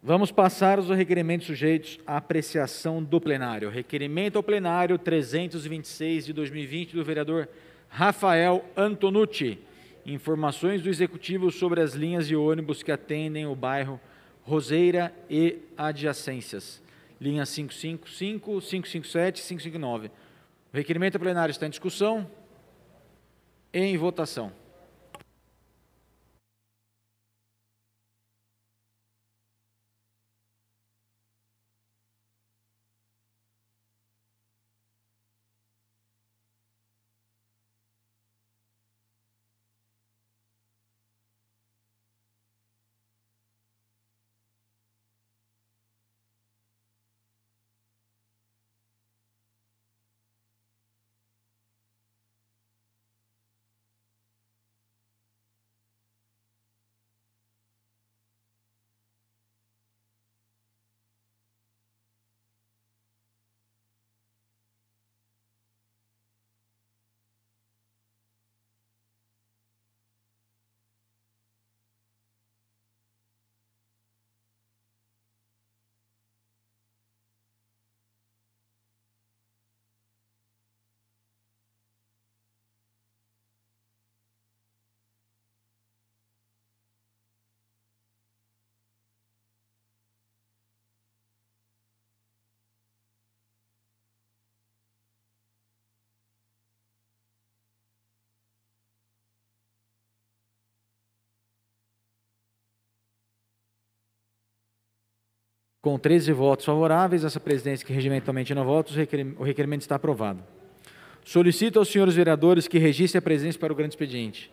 Vamos passar os requerimentos sujeitos à apreciação do plenário. Requerimento ao plenário 326 de 2020 do vereador Rafael Antonucci. Informações do executivo sobre as linhas de ônibus que atendem o bairro Roseira e adjacências. Linhas 555, 557 e 559. O requerimento ao plenário está em discussão. Em votação. Com 13 votos favoráveis, essa presidência que regimentalmente não vota, o requerimento está aprovado. Solicito aos senhores vereadores que registrem a presença para o grande expediente.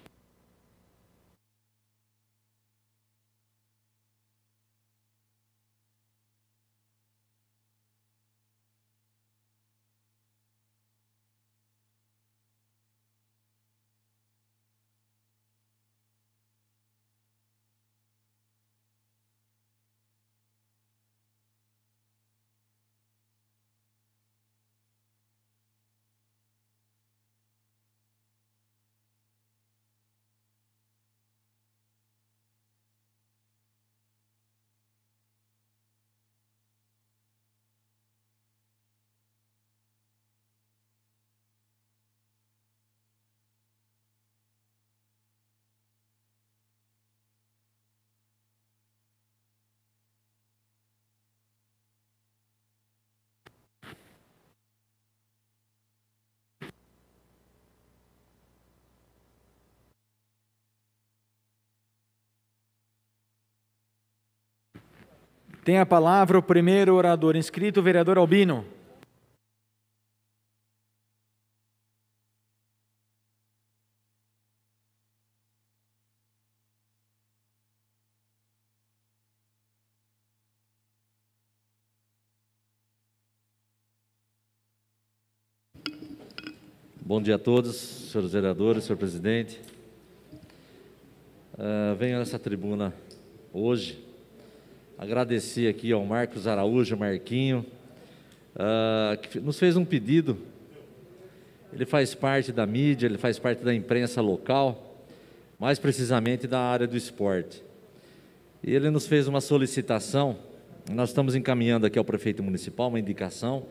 Tem a palavra o primeiro orador inscrito, o vereador Albino. Bom dia a todos, senhores vereadores, senhor presidente. Uh, venho a essa tribuna hoje Agradecer aqui ao Marcos Araújo, Marquinho, uh, que nos fez um pedido. Ele faz parte da mídia, ele faz parte da imprensa local, mais precisamente da área do esporte. E ele nos fez uma solicitação, nós estamos encaminhando aqui ao prefeito municipal uma indicação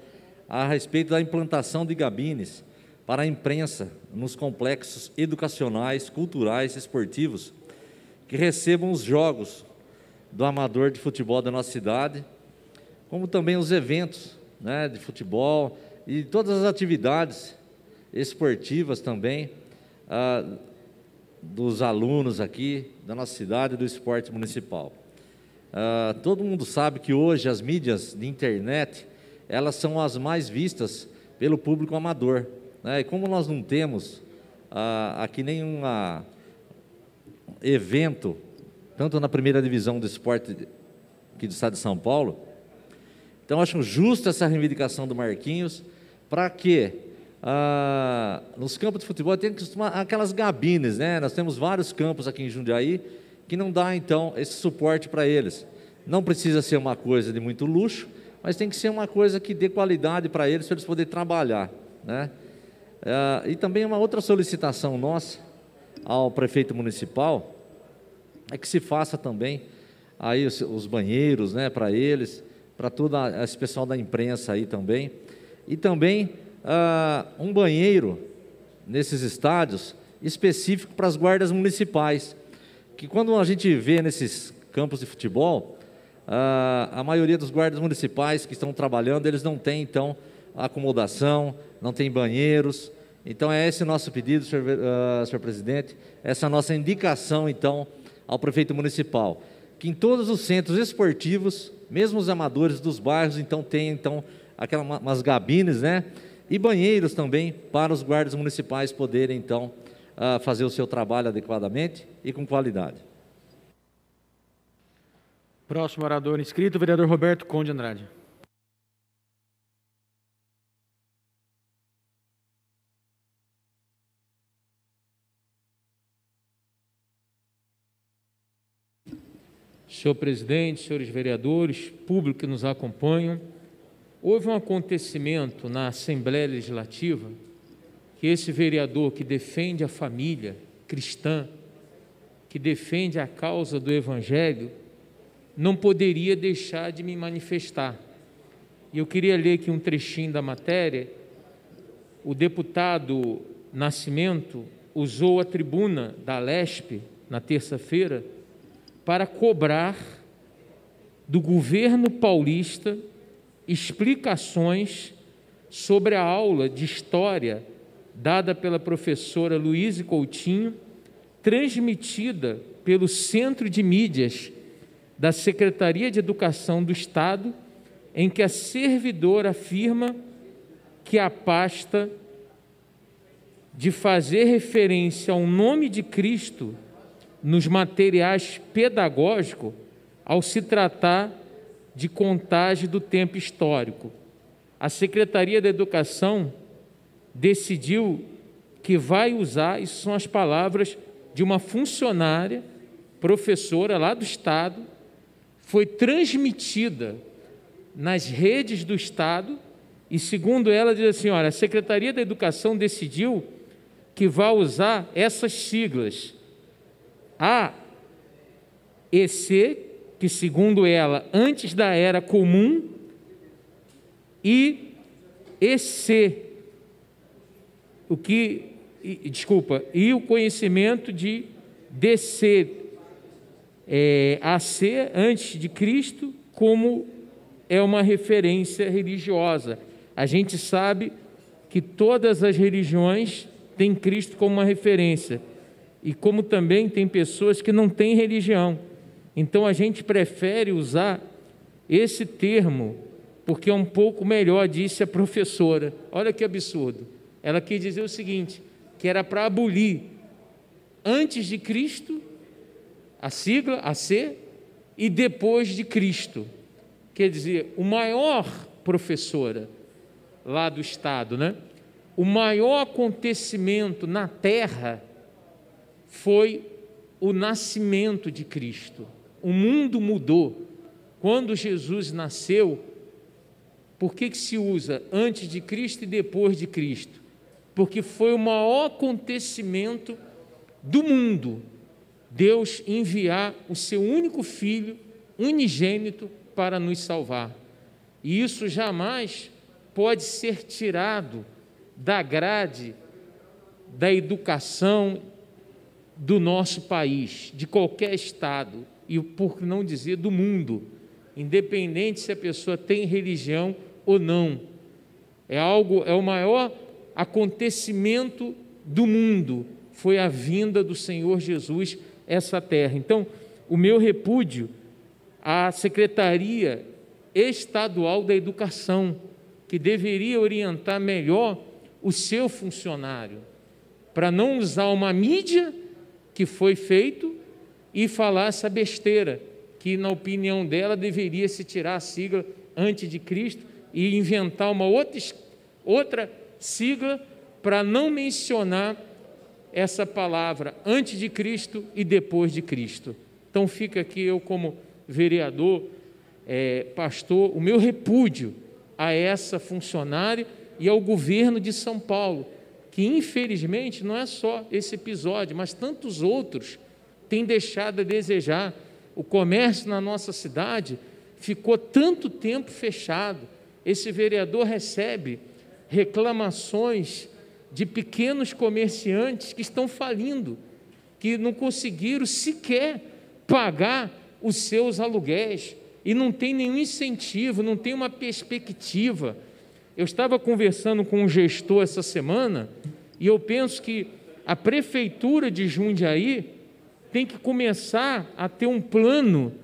a respeito da implantação de gabines para a imprensa nos complexos educacionais, culturais, esportivos que recebam os jogos do amador de futebol da nossa cidade, como também os eventos né, de futebol e todas as atividades esportivas também ah, dos alunos aqui da nossa cidade do esporte municipal. Ah, todo mundo sabe que hoje as mídias de internet elas são as mais vistas pelo público amador. Né? E como nós não temos ah, aqui nenhum evento tanto na primeira divisão do esporte aqui do estado de São Paulo. Então, acho justa essa reivindicação do Marquinhos para que ah, nos campos de futebol tem que costumar aquelas gabines, né? Nós temos vários campos aqui em Jundiaí que não dá, então, esse suporte para eles. Não precisa ser uma coisa de muito luxo, mas tem que ser uma coisa que dê qualidade para eles, para eles poderem trabalhar, né? Ah, e também uma outra solicitação nossa ao prefeito municipal, é que se faça também aí os, os banheiros, né, para eles, para todo esse pessoal da imprensa aí também, e também ah, um banheiro nesses estádios específico para as guardas municipais, que quando a gente vê nesses campos de futebol, ah, a maioria dos guardas municipais que estão trabalhando, eles não têm então acomodação, não tem banheiros. Então é esse nosso pedido, senhor, uh, senhor presidente, essa é nossa indicação então ao prefeito municipal que em todos os centros esportivos, mesmo os amadores dos bairros, então tem então aquelas umas gabines, né? E banheiros também para os guardas municipais poderem então ah, fazer o seu trabalho adequadamente e com qualidade. Próximo orador inscrito, vereador Roberto Conde Andrade. senhor presidente, senhores vereadores, público que nos acompanham, houve um acontecimento na Assembleia Legislativa que esse vereador que defende a família cristã, que defende a causa do Evangelho, não poderia deixar de me manifestar. E eu queria ler aqui um trechinho da matéria. O deputado Nascimento usou a tribuna da LESP na terça-feira para cobrar do governo paulista explicações sobre a aula de história dada pela professora Luiz Coutinho, transmitida pelo Centro de Mídias da Secretaria de Educação do Estado, em que a servidora afirma que a pasta de fazer referência ao nome de Cristo nos materiais pedagógicos ao se tratar de contagem do tempo histórico. A Secretaria da Educação decidiu que vai usar, isso são as palavras de uma funcionária, professora lá do Estado, foi transmitida nas redes do Estado, e segundo ela, diz assim: olha, a Secretaria da Educação decidiu que vai usar essas siglas a c que segundo ela, antes da era comum, e c o que, desculpa, e o conhecimento de c é, c antes de Cristo, como é uma referência religiosa. A gente sabe que todas as religiões têm Cristo como uma referência e como também tem pessoas que não têm religião. Então a gente prefere usar esse termo porque é um pouco melhor, disse a professora. Olha que absurdo. Ela quis dizer o seguinte, que era para abolir antes de Cristo a sigla a C e depois de Cristo. Quer dizer, o maior professora lá do estado, né? O maior acontecimento na terra foi o nascimento de Cristo. O mundo mudou. Quando Jesus nasceu, por que, que se usa antes de Cristo e depois de Cristo? Porque foi o maior acontecimento do mundo. Deus enviar o seu único filho, unigênito, para nos salvar. E isso jamais pode ser tirado da grade da educação do nosso país, de qualquer estado e, por não dizer, do mundo, independente se a pessoa tem religião ou não. É algo, é o maior acontecimento do mundo, foi a vinda do Senhor Jesus essa terra. Então, o meu repúdio à Secretaria Estadual da Educação, que deveria orientar melhor o seu funcionário, para não usar uma mídia que foi feito e falar essa besteira, que na opinião dela deveria se tirar a sigla antes de Cristo e inventar uma outra, outra sigla para não mencionar essa palavra antes de Cristo e depois de Cristo. Então fica aqui eu como vereador, é, pastor, o meu repúdio a essa funcionária e ao governo de São Paulo que infelizmente não é só esse episódio, mas tantos outros têm deixado a desejar. O comércio na nossa cidade ficou tanto tempo fechado. Esse vereador recebe reclamações de pequenos comerciantes que estão falindo, que não conseguiram sequer pagar os seus aluguéis e não tem nenhum incentivo, não tem uma perspectiva eu estava conversando com um gestor essa semana e eu penso que a prefeitura de Jundiaí tem que começar a ter um plano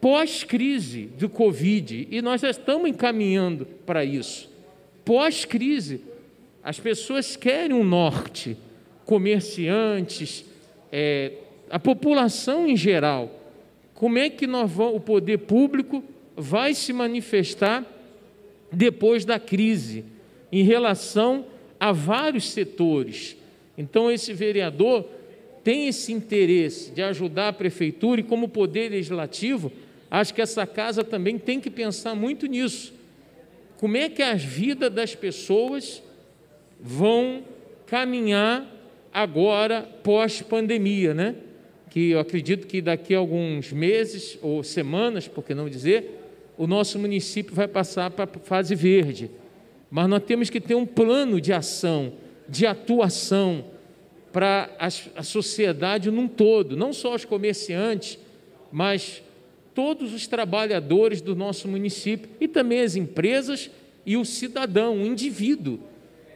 pós-crise do Covid e nós já estamos encaminhando para isso. Pós-crise, as pessoas querem um norte, comerciantes, é, a população em geral. Como é que nós vamos, o poder público vai se manifestar depois da crise, em relação a vários setores. Então, esse vereador tem esse interesse de ajudar a prefeitura e, como poder legislativo, acho que essa casa também tem que pensar muito nisso. Como é que as vidas das pessoas vão caminhar agora pós-pandemia, né? Que eu acredito que daqui a alguns meses ou semanas, por que não dizer, o nosso município vai passar para a fase verde. Mas nós temos que ter um plano de ação, de atuação para a, sociedade num todo, não só os comerciantes, mas todos os trabalhadores do nosso município e também as empresas e o cidadão, o indivíduo.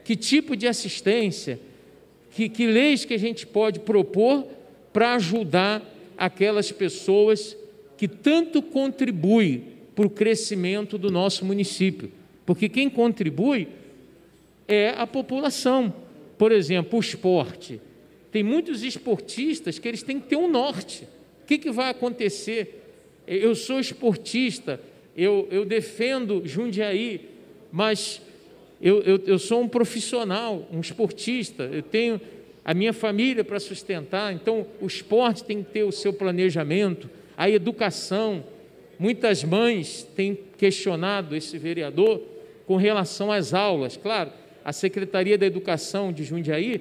Que tipo de assistência, que, que leis que a gente pode propor para ajudar aquelas pessoas que tanto contribuem para o crescimento do nosso município. Porque quem contribui é a população. Por exemplo, o esporte. Tem muitos esportistas que eles têm que ter um norte. O que, que vai acontecer? Eu sou esportista, eu, eu defendo Jundiaí, mas eu, eu, eu sou um profissional, um esportista, eu tenho a minha família para sustentar, então o esporte tem que ter o seu planejamento, a educação, Muitas mães têm questionado esse vereador com relação às aulas. Claro, a Secretaria da Educação de Jundiaí,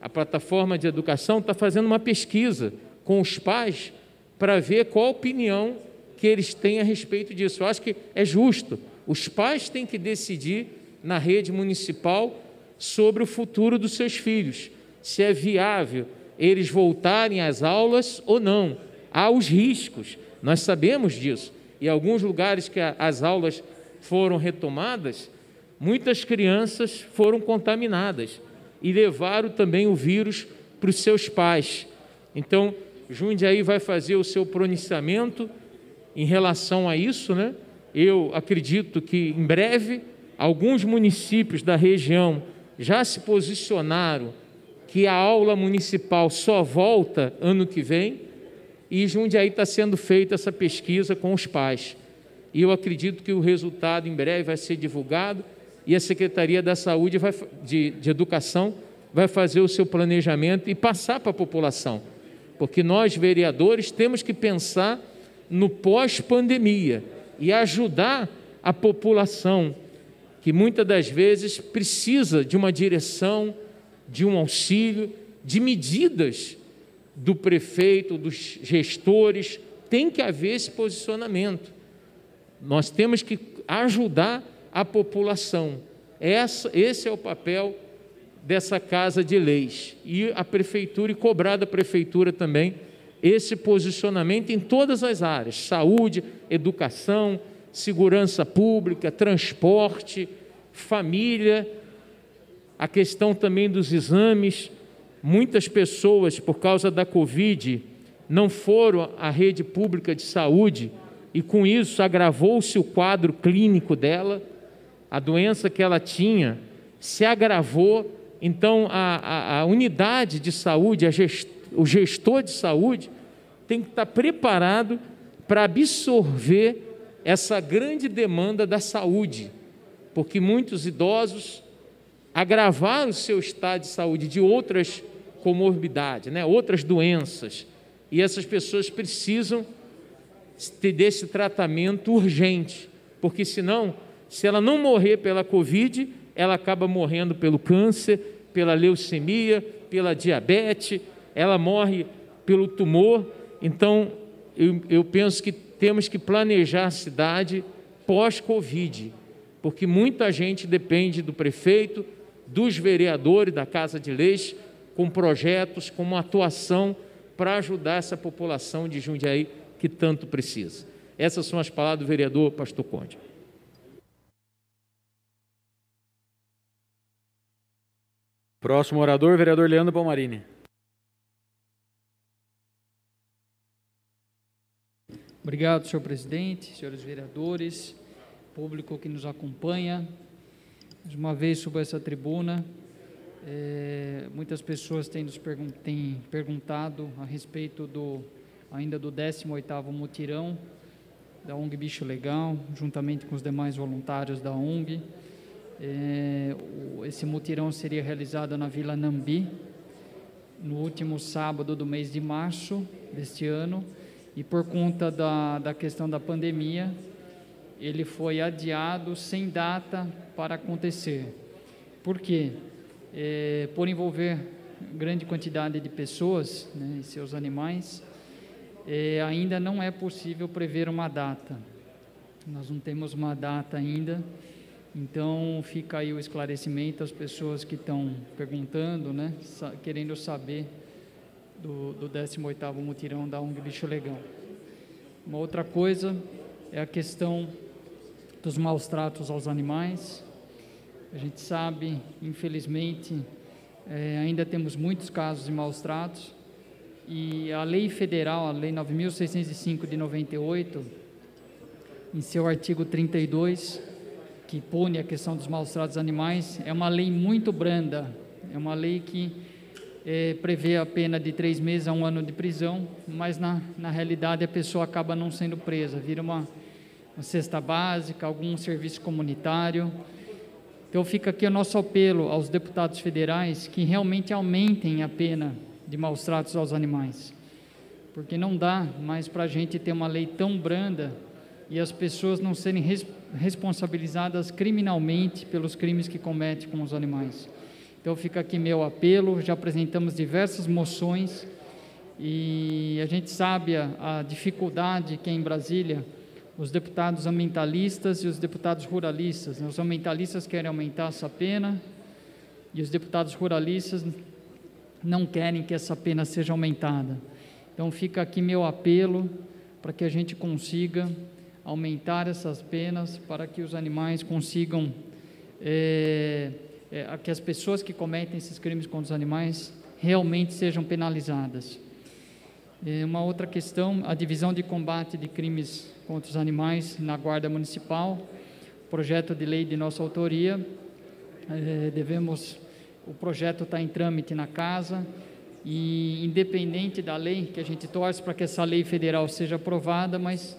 a plataforma de educação, está fazendo uma pesquisa com os pais para ver qual a opinião que eles têm a respeito disso. Eu acho que é justo. Os pais têm que decidir na rede municipal sobre o futuro dos seus filhos, se é viável eles voltarem às aulas ou não. Há os riscos. Nós sabemos disso. E alguns lugares que as aulas foram retomadas, muitas crianças foram contaminadas e levaram também o vírus para os seus pais. Então, Jundiaí vai fazer o seu pronunciamento em relação a isso, né? Eu acredito que em breve alguns municípios da região já se posicionaram que a aula municipal só volta ano que vem e Jundiaí está sendo feita essa pesquisa com os pais. E eu acredito que o resultado em breve vai ser divulgado e a Secretaria da Saúde vai, de, de Educação vai fazer o seu planejamento e passar para a população. Porque nós, vereadores, temos que pensar no pós-pandemia e ajudar a população que muitas das vezes precisa de uma direção, de um auxílio, de medidas do prefeito, dos gestores, tem que haver esse posicionamento. Nós temos que ajudar a população. Essa, esse é o papel dessa casa de leis e a prefeitura e cobrar da prefeitura também esse posicionamento em todas as áreas: saúde, educação, segurança pública, transporte, família, a questão também dos exames muitas pessoas, por causa da Covid, não foram à rede pública de saúde e, com isso, agravou-se o quadro clínico dela, a doença que ela tinha se agravou. Então, a, a, a unidade de saúde, gest, o gestor de saúde, tem que estar preparado para absorver essa grande demanda da saúde, porque muitos idosos agravaram o seu estado de saúde de outras comorbidade, né? outras doenças. E essas pessoas precisam ter desse tratamento urgente, porque senão, se ela não morrer pela Covid, ela acaba morrendo pelo câncer, pela leucemia, pela diabetes, ela morre pelo tumor. Então, eu, eu penso que temos que planejar a cidade pós-Covid, porque muita gente depende do prefeito, dos vereadores da Casa de Leis com projetos, com uma atuação para ajudar essa população de Jundiaí que tanto precisa. Essas são as palavras do vereador Pastor Conde. Próximo orador, vereador Leandro Palmarini. Obrigado, senhor presidente, senhores vereadores, público que nos acompanha. Mais uma vez, sobre essa tribuna, é, muitas pessoas têm nos pergun têm perguntado a respeito do ainda do 18º mutirão da ONG Bicho Legal, juntamente com os demais voluntários da ONG. É, esse mutirão seria realizado na Vila Nambi no último sábado do mês de março deste ano e por conta da, da questão da pandemia ele foi adiado sem data para acontecer. Por quê? é, por envolver grande quantidade de pessoas né, e seus animais, é, ainda não é possível prever uma data. Nós não temos uma data ainda, então fica aí o esclarecimento às pessoas que estão perguntando, né, sa querendo saber do, do 18º mutirão da ONG Bicho Legal. Uma outra coisa é a questão dos maus tratos aos animais, a gente sabe, infelizmente, é, ainda temos muitos casos de maus tratos e a lei federal, a lei 9.605 de 98, em seu artigo 32, que pune a questão dos maus tratos animais, é uma lei muito branda, é uma lei que é, prevê a pena de três meses a um ano de prisão, mas na, na realidade a pessoa acaba não sendo presa, vira uma, uma cesta básica, algum serviço comunitário. Então fica aqui o nosso apelo aos deputados federais que realmente aumentem a pena de maus tratos aos animais. Porque não dá mais para a gente ter uma lei tão branda e as pessoas não serem res responsabilizadas criminalmente pelos crimes que cometem com os animais. Então fica aqui meu apelo, já apresentamos diversas moções e a gente sabe a, a dificuldade que é em Brasília os deputados ambientalistas e os deputados ruralistas. Né? Os ambientalistas querem aumentar essa pena e os deputados ruralistas não querem que essa pena seja aumentada. Então fica aqui meu apelo para que a gente consiga aumentar essas penas para que os animais consigam é, é, que as pessoas que cometem esses crimes contra os animais realmente sejam penalizadas. É uma outra questão, a divisão de combate de crimes contra os animais na Guarda Municipal, projeto de lei de nossa autoria. É, devemos, o projeto está em trâmite na casa e, independente da lei, que a gente torce para que essa lei federal seja aprovada, mas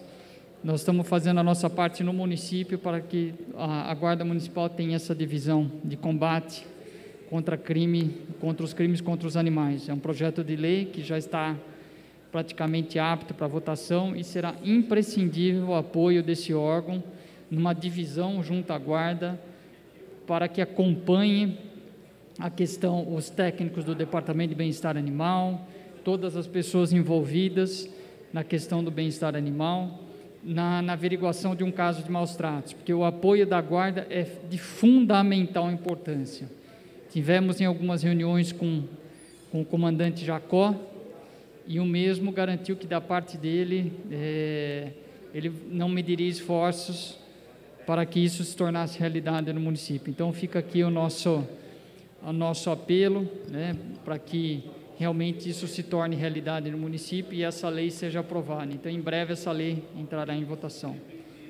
nós estamos fazendo a nossa parte no município para que a, a Guarda Municipal tenha essa divisão de combate contra crime, contra os crimes contra os animais. É um projeto de lei que já está praticamente apto para votação e será imprescindível o apoio desse órgão numa divisão junto à guarda para que acompanhe a questão os técnicos do Departamento de Bem-Estar Animal, todas as pessoas envolvidas na questão do bem-estar animal, na, na, averiguação de um caso de maus tratos, porque o apoio da guarda é de fundamental importância. Tivemos em algumas reuniões com, com o comandante Jacó, e o mesmo garantiu que da parte dele é, ele não mediria esforços para que isso se tornasse realidade no município. Então fica aqui o nosso o nosso apelo, né, para que realmente isso se torne realidade no município e essa lei seja aprovada. Então em breve essa lei entrará em votação.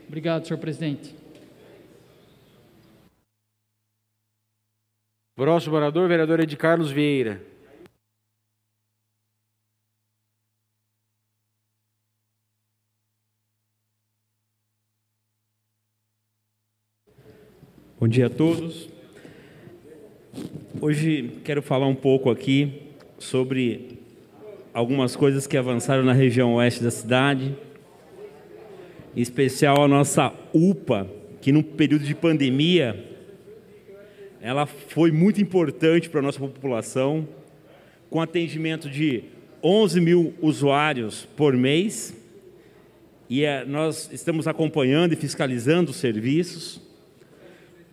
Obrigado, senhor presidente. Próximo orador, vereador Ed Carlos Vieira. Bom dia a todos. Hoje quero falar um pouco aqui sobre algumas coisas que avançaram na região oeste da cidade, em especial a nossa UPA, que no período de pandemia ela foi muito importante para a nossa população, com atendimento de 11 mil usuários por mês, e eh, nós estamos acompanhando e fiscalizando os serviços.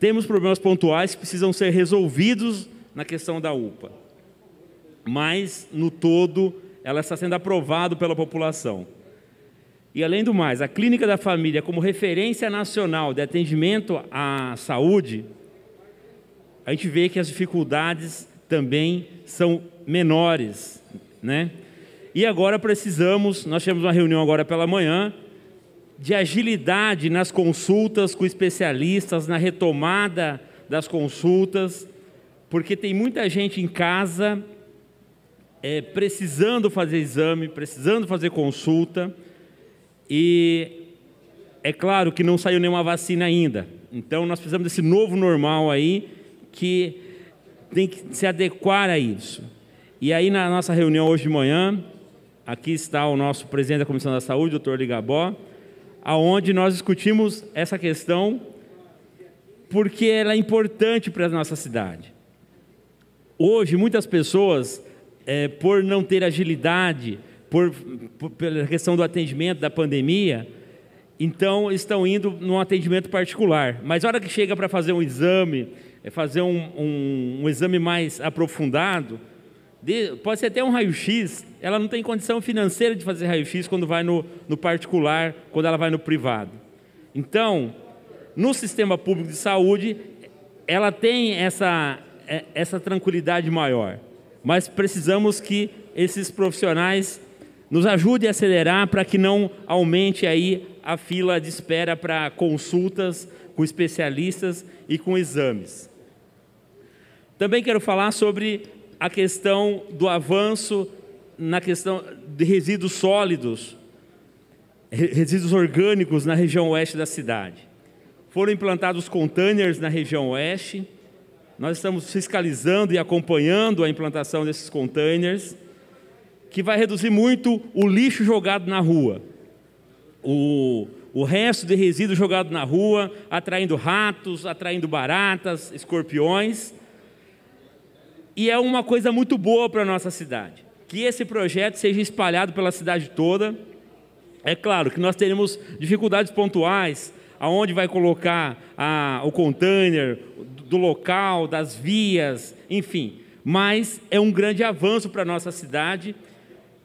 Temos problemas pontuais que precisam ser resolvidos na questão da UPA. Mas, no todo, ela está sendo aprovada pela população. E, além do mais, a Clínica da Família, como referência nacional de atendimento à saúde, a gente vê que as dificuldades também são menores, né? E agora precisamos, nós tivemos uma reunião agora pela manhã, de agilidade nas consultas com especialistas, na retomada das consultas, porque tem muita gente em casa é, precisando fazer exame, precisando fazer consulta, e é claro que não saiu nenhuma vacina ainda. Então nós precisamos desse novo normal aí que tem que se adequar a isso. E aí na nossa reunião hoje de manhã, aqui está o nosso presidente da Comissão da Saúde, doutor Ligabó, aonde nós discutimos essa questão porque ela é importante para a nossa cidade. Hoje, muitas pessoas, é, por não ter agilidade, por, por, pela questão do atendimento da pandemia, então estão indo num atendimento particular. Mas a hora que chega para fazer um exame, é, fazer um, um, um exame mais aprofundado, pode ser até um raio-x, ela não tem condição financeira de fazer raio-x quando vai no, no particular, quando ela vai no privado. Então, no sistema público de saúde, ela tem essa, é, essa tranquilidade maior, mas precisamos que esses profissionais nos ajudem a acelerar para que não aumente aí a fila de espera para consultas com especialistas e com exames. Também quero falar sobre a questão do avanço na questão de resíduos sólidos, resíduos orgânicos na região oeste da cidade. Foram implantados containers na região oeste. Nós estamos fiscalizando e acompanhando a implantação desses containers, que vai reduzir muito o lixo jogado na rua, o, o resto de resíduo jogado na rua, atraindo ratos, atraindo baratas, escorpiões e é uma coisa muito boa para a nossa cidade. Que esse projeto seja espalhado pela cidade toda. É claro que nós teremos dificuldades pontuais, aonde vai colocar a, o container, do local, das vias, enfim. Mas é um grande avanço para a nossa cidade,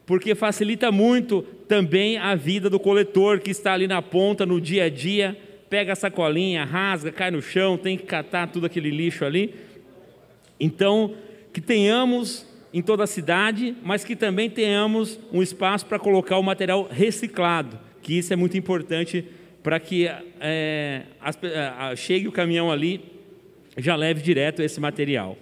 porque facilita muito também a vida do coletor que está ali na ponta, no dia a dia, pega a sacolinha, rasga, cai no chão, tem que catar tudo aquele lixo ali. Então, que tenhamos em toda a cidade, mas que também tenhamos um espaço para colocar o material reciclado, que isso é muito importante para que é, as, eh, a, chegue o caminhão ali, já leve direto esse material.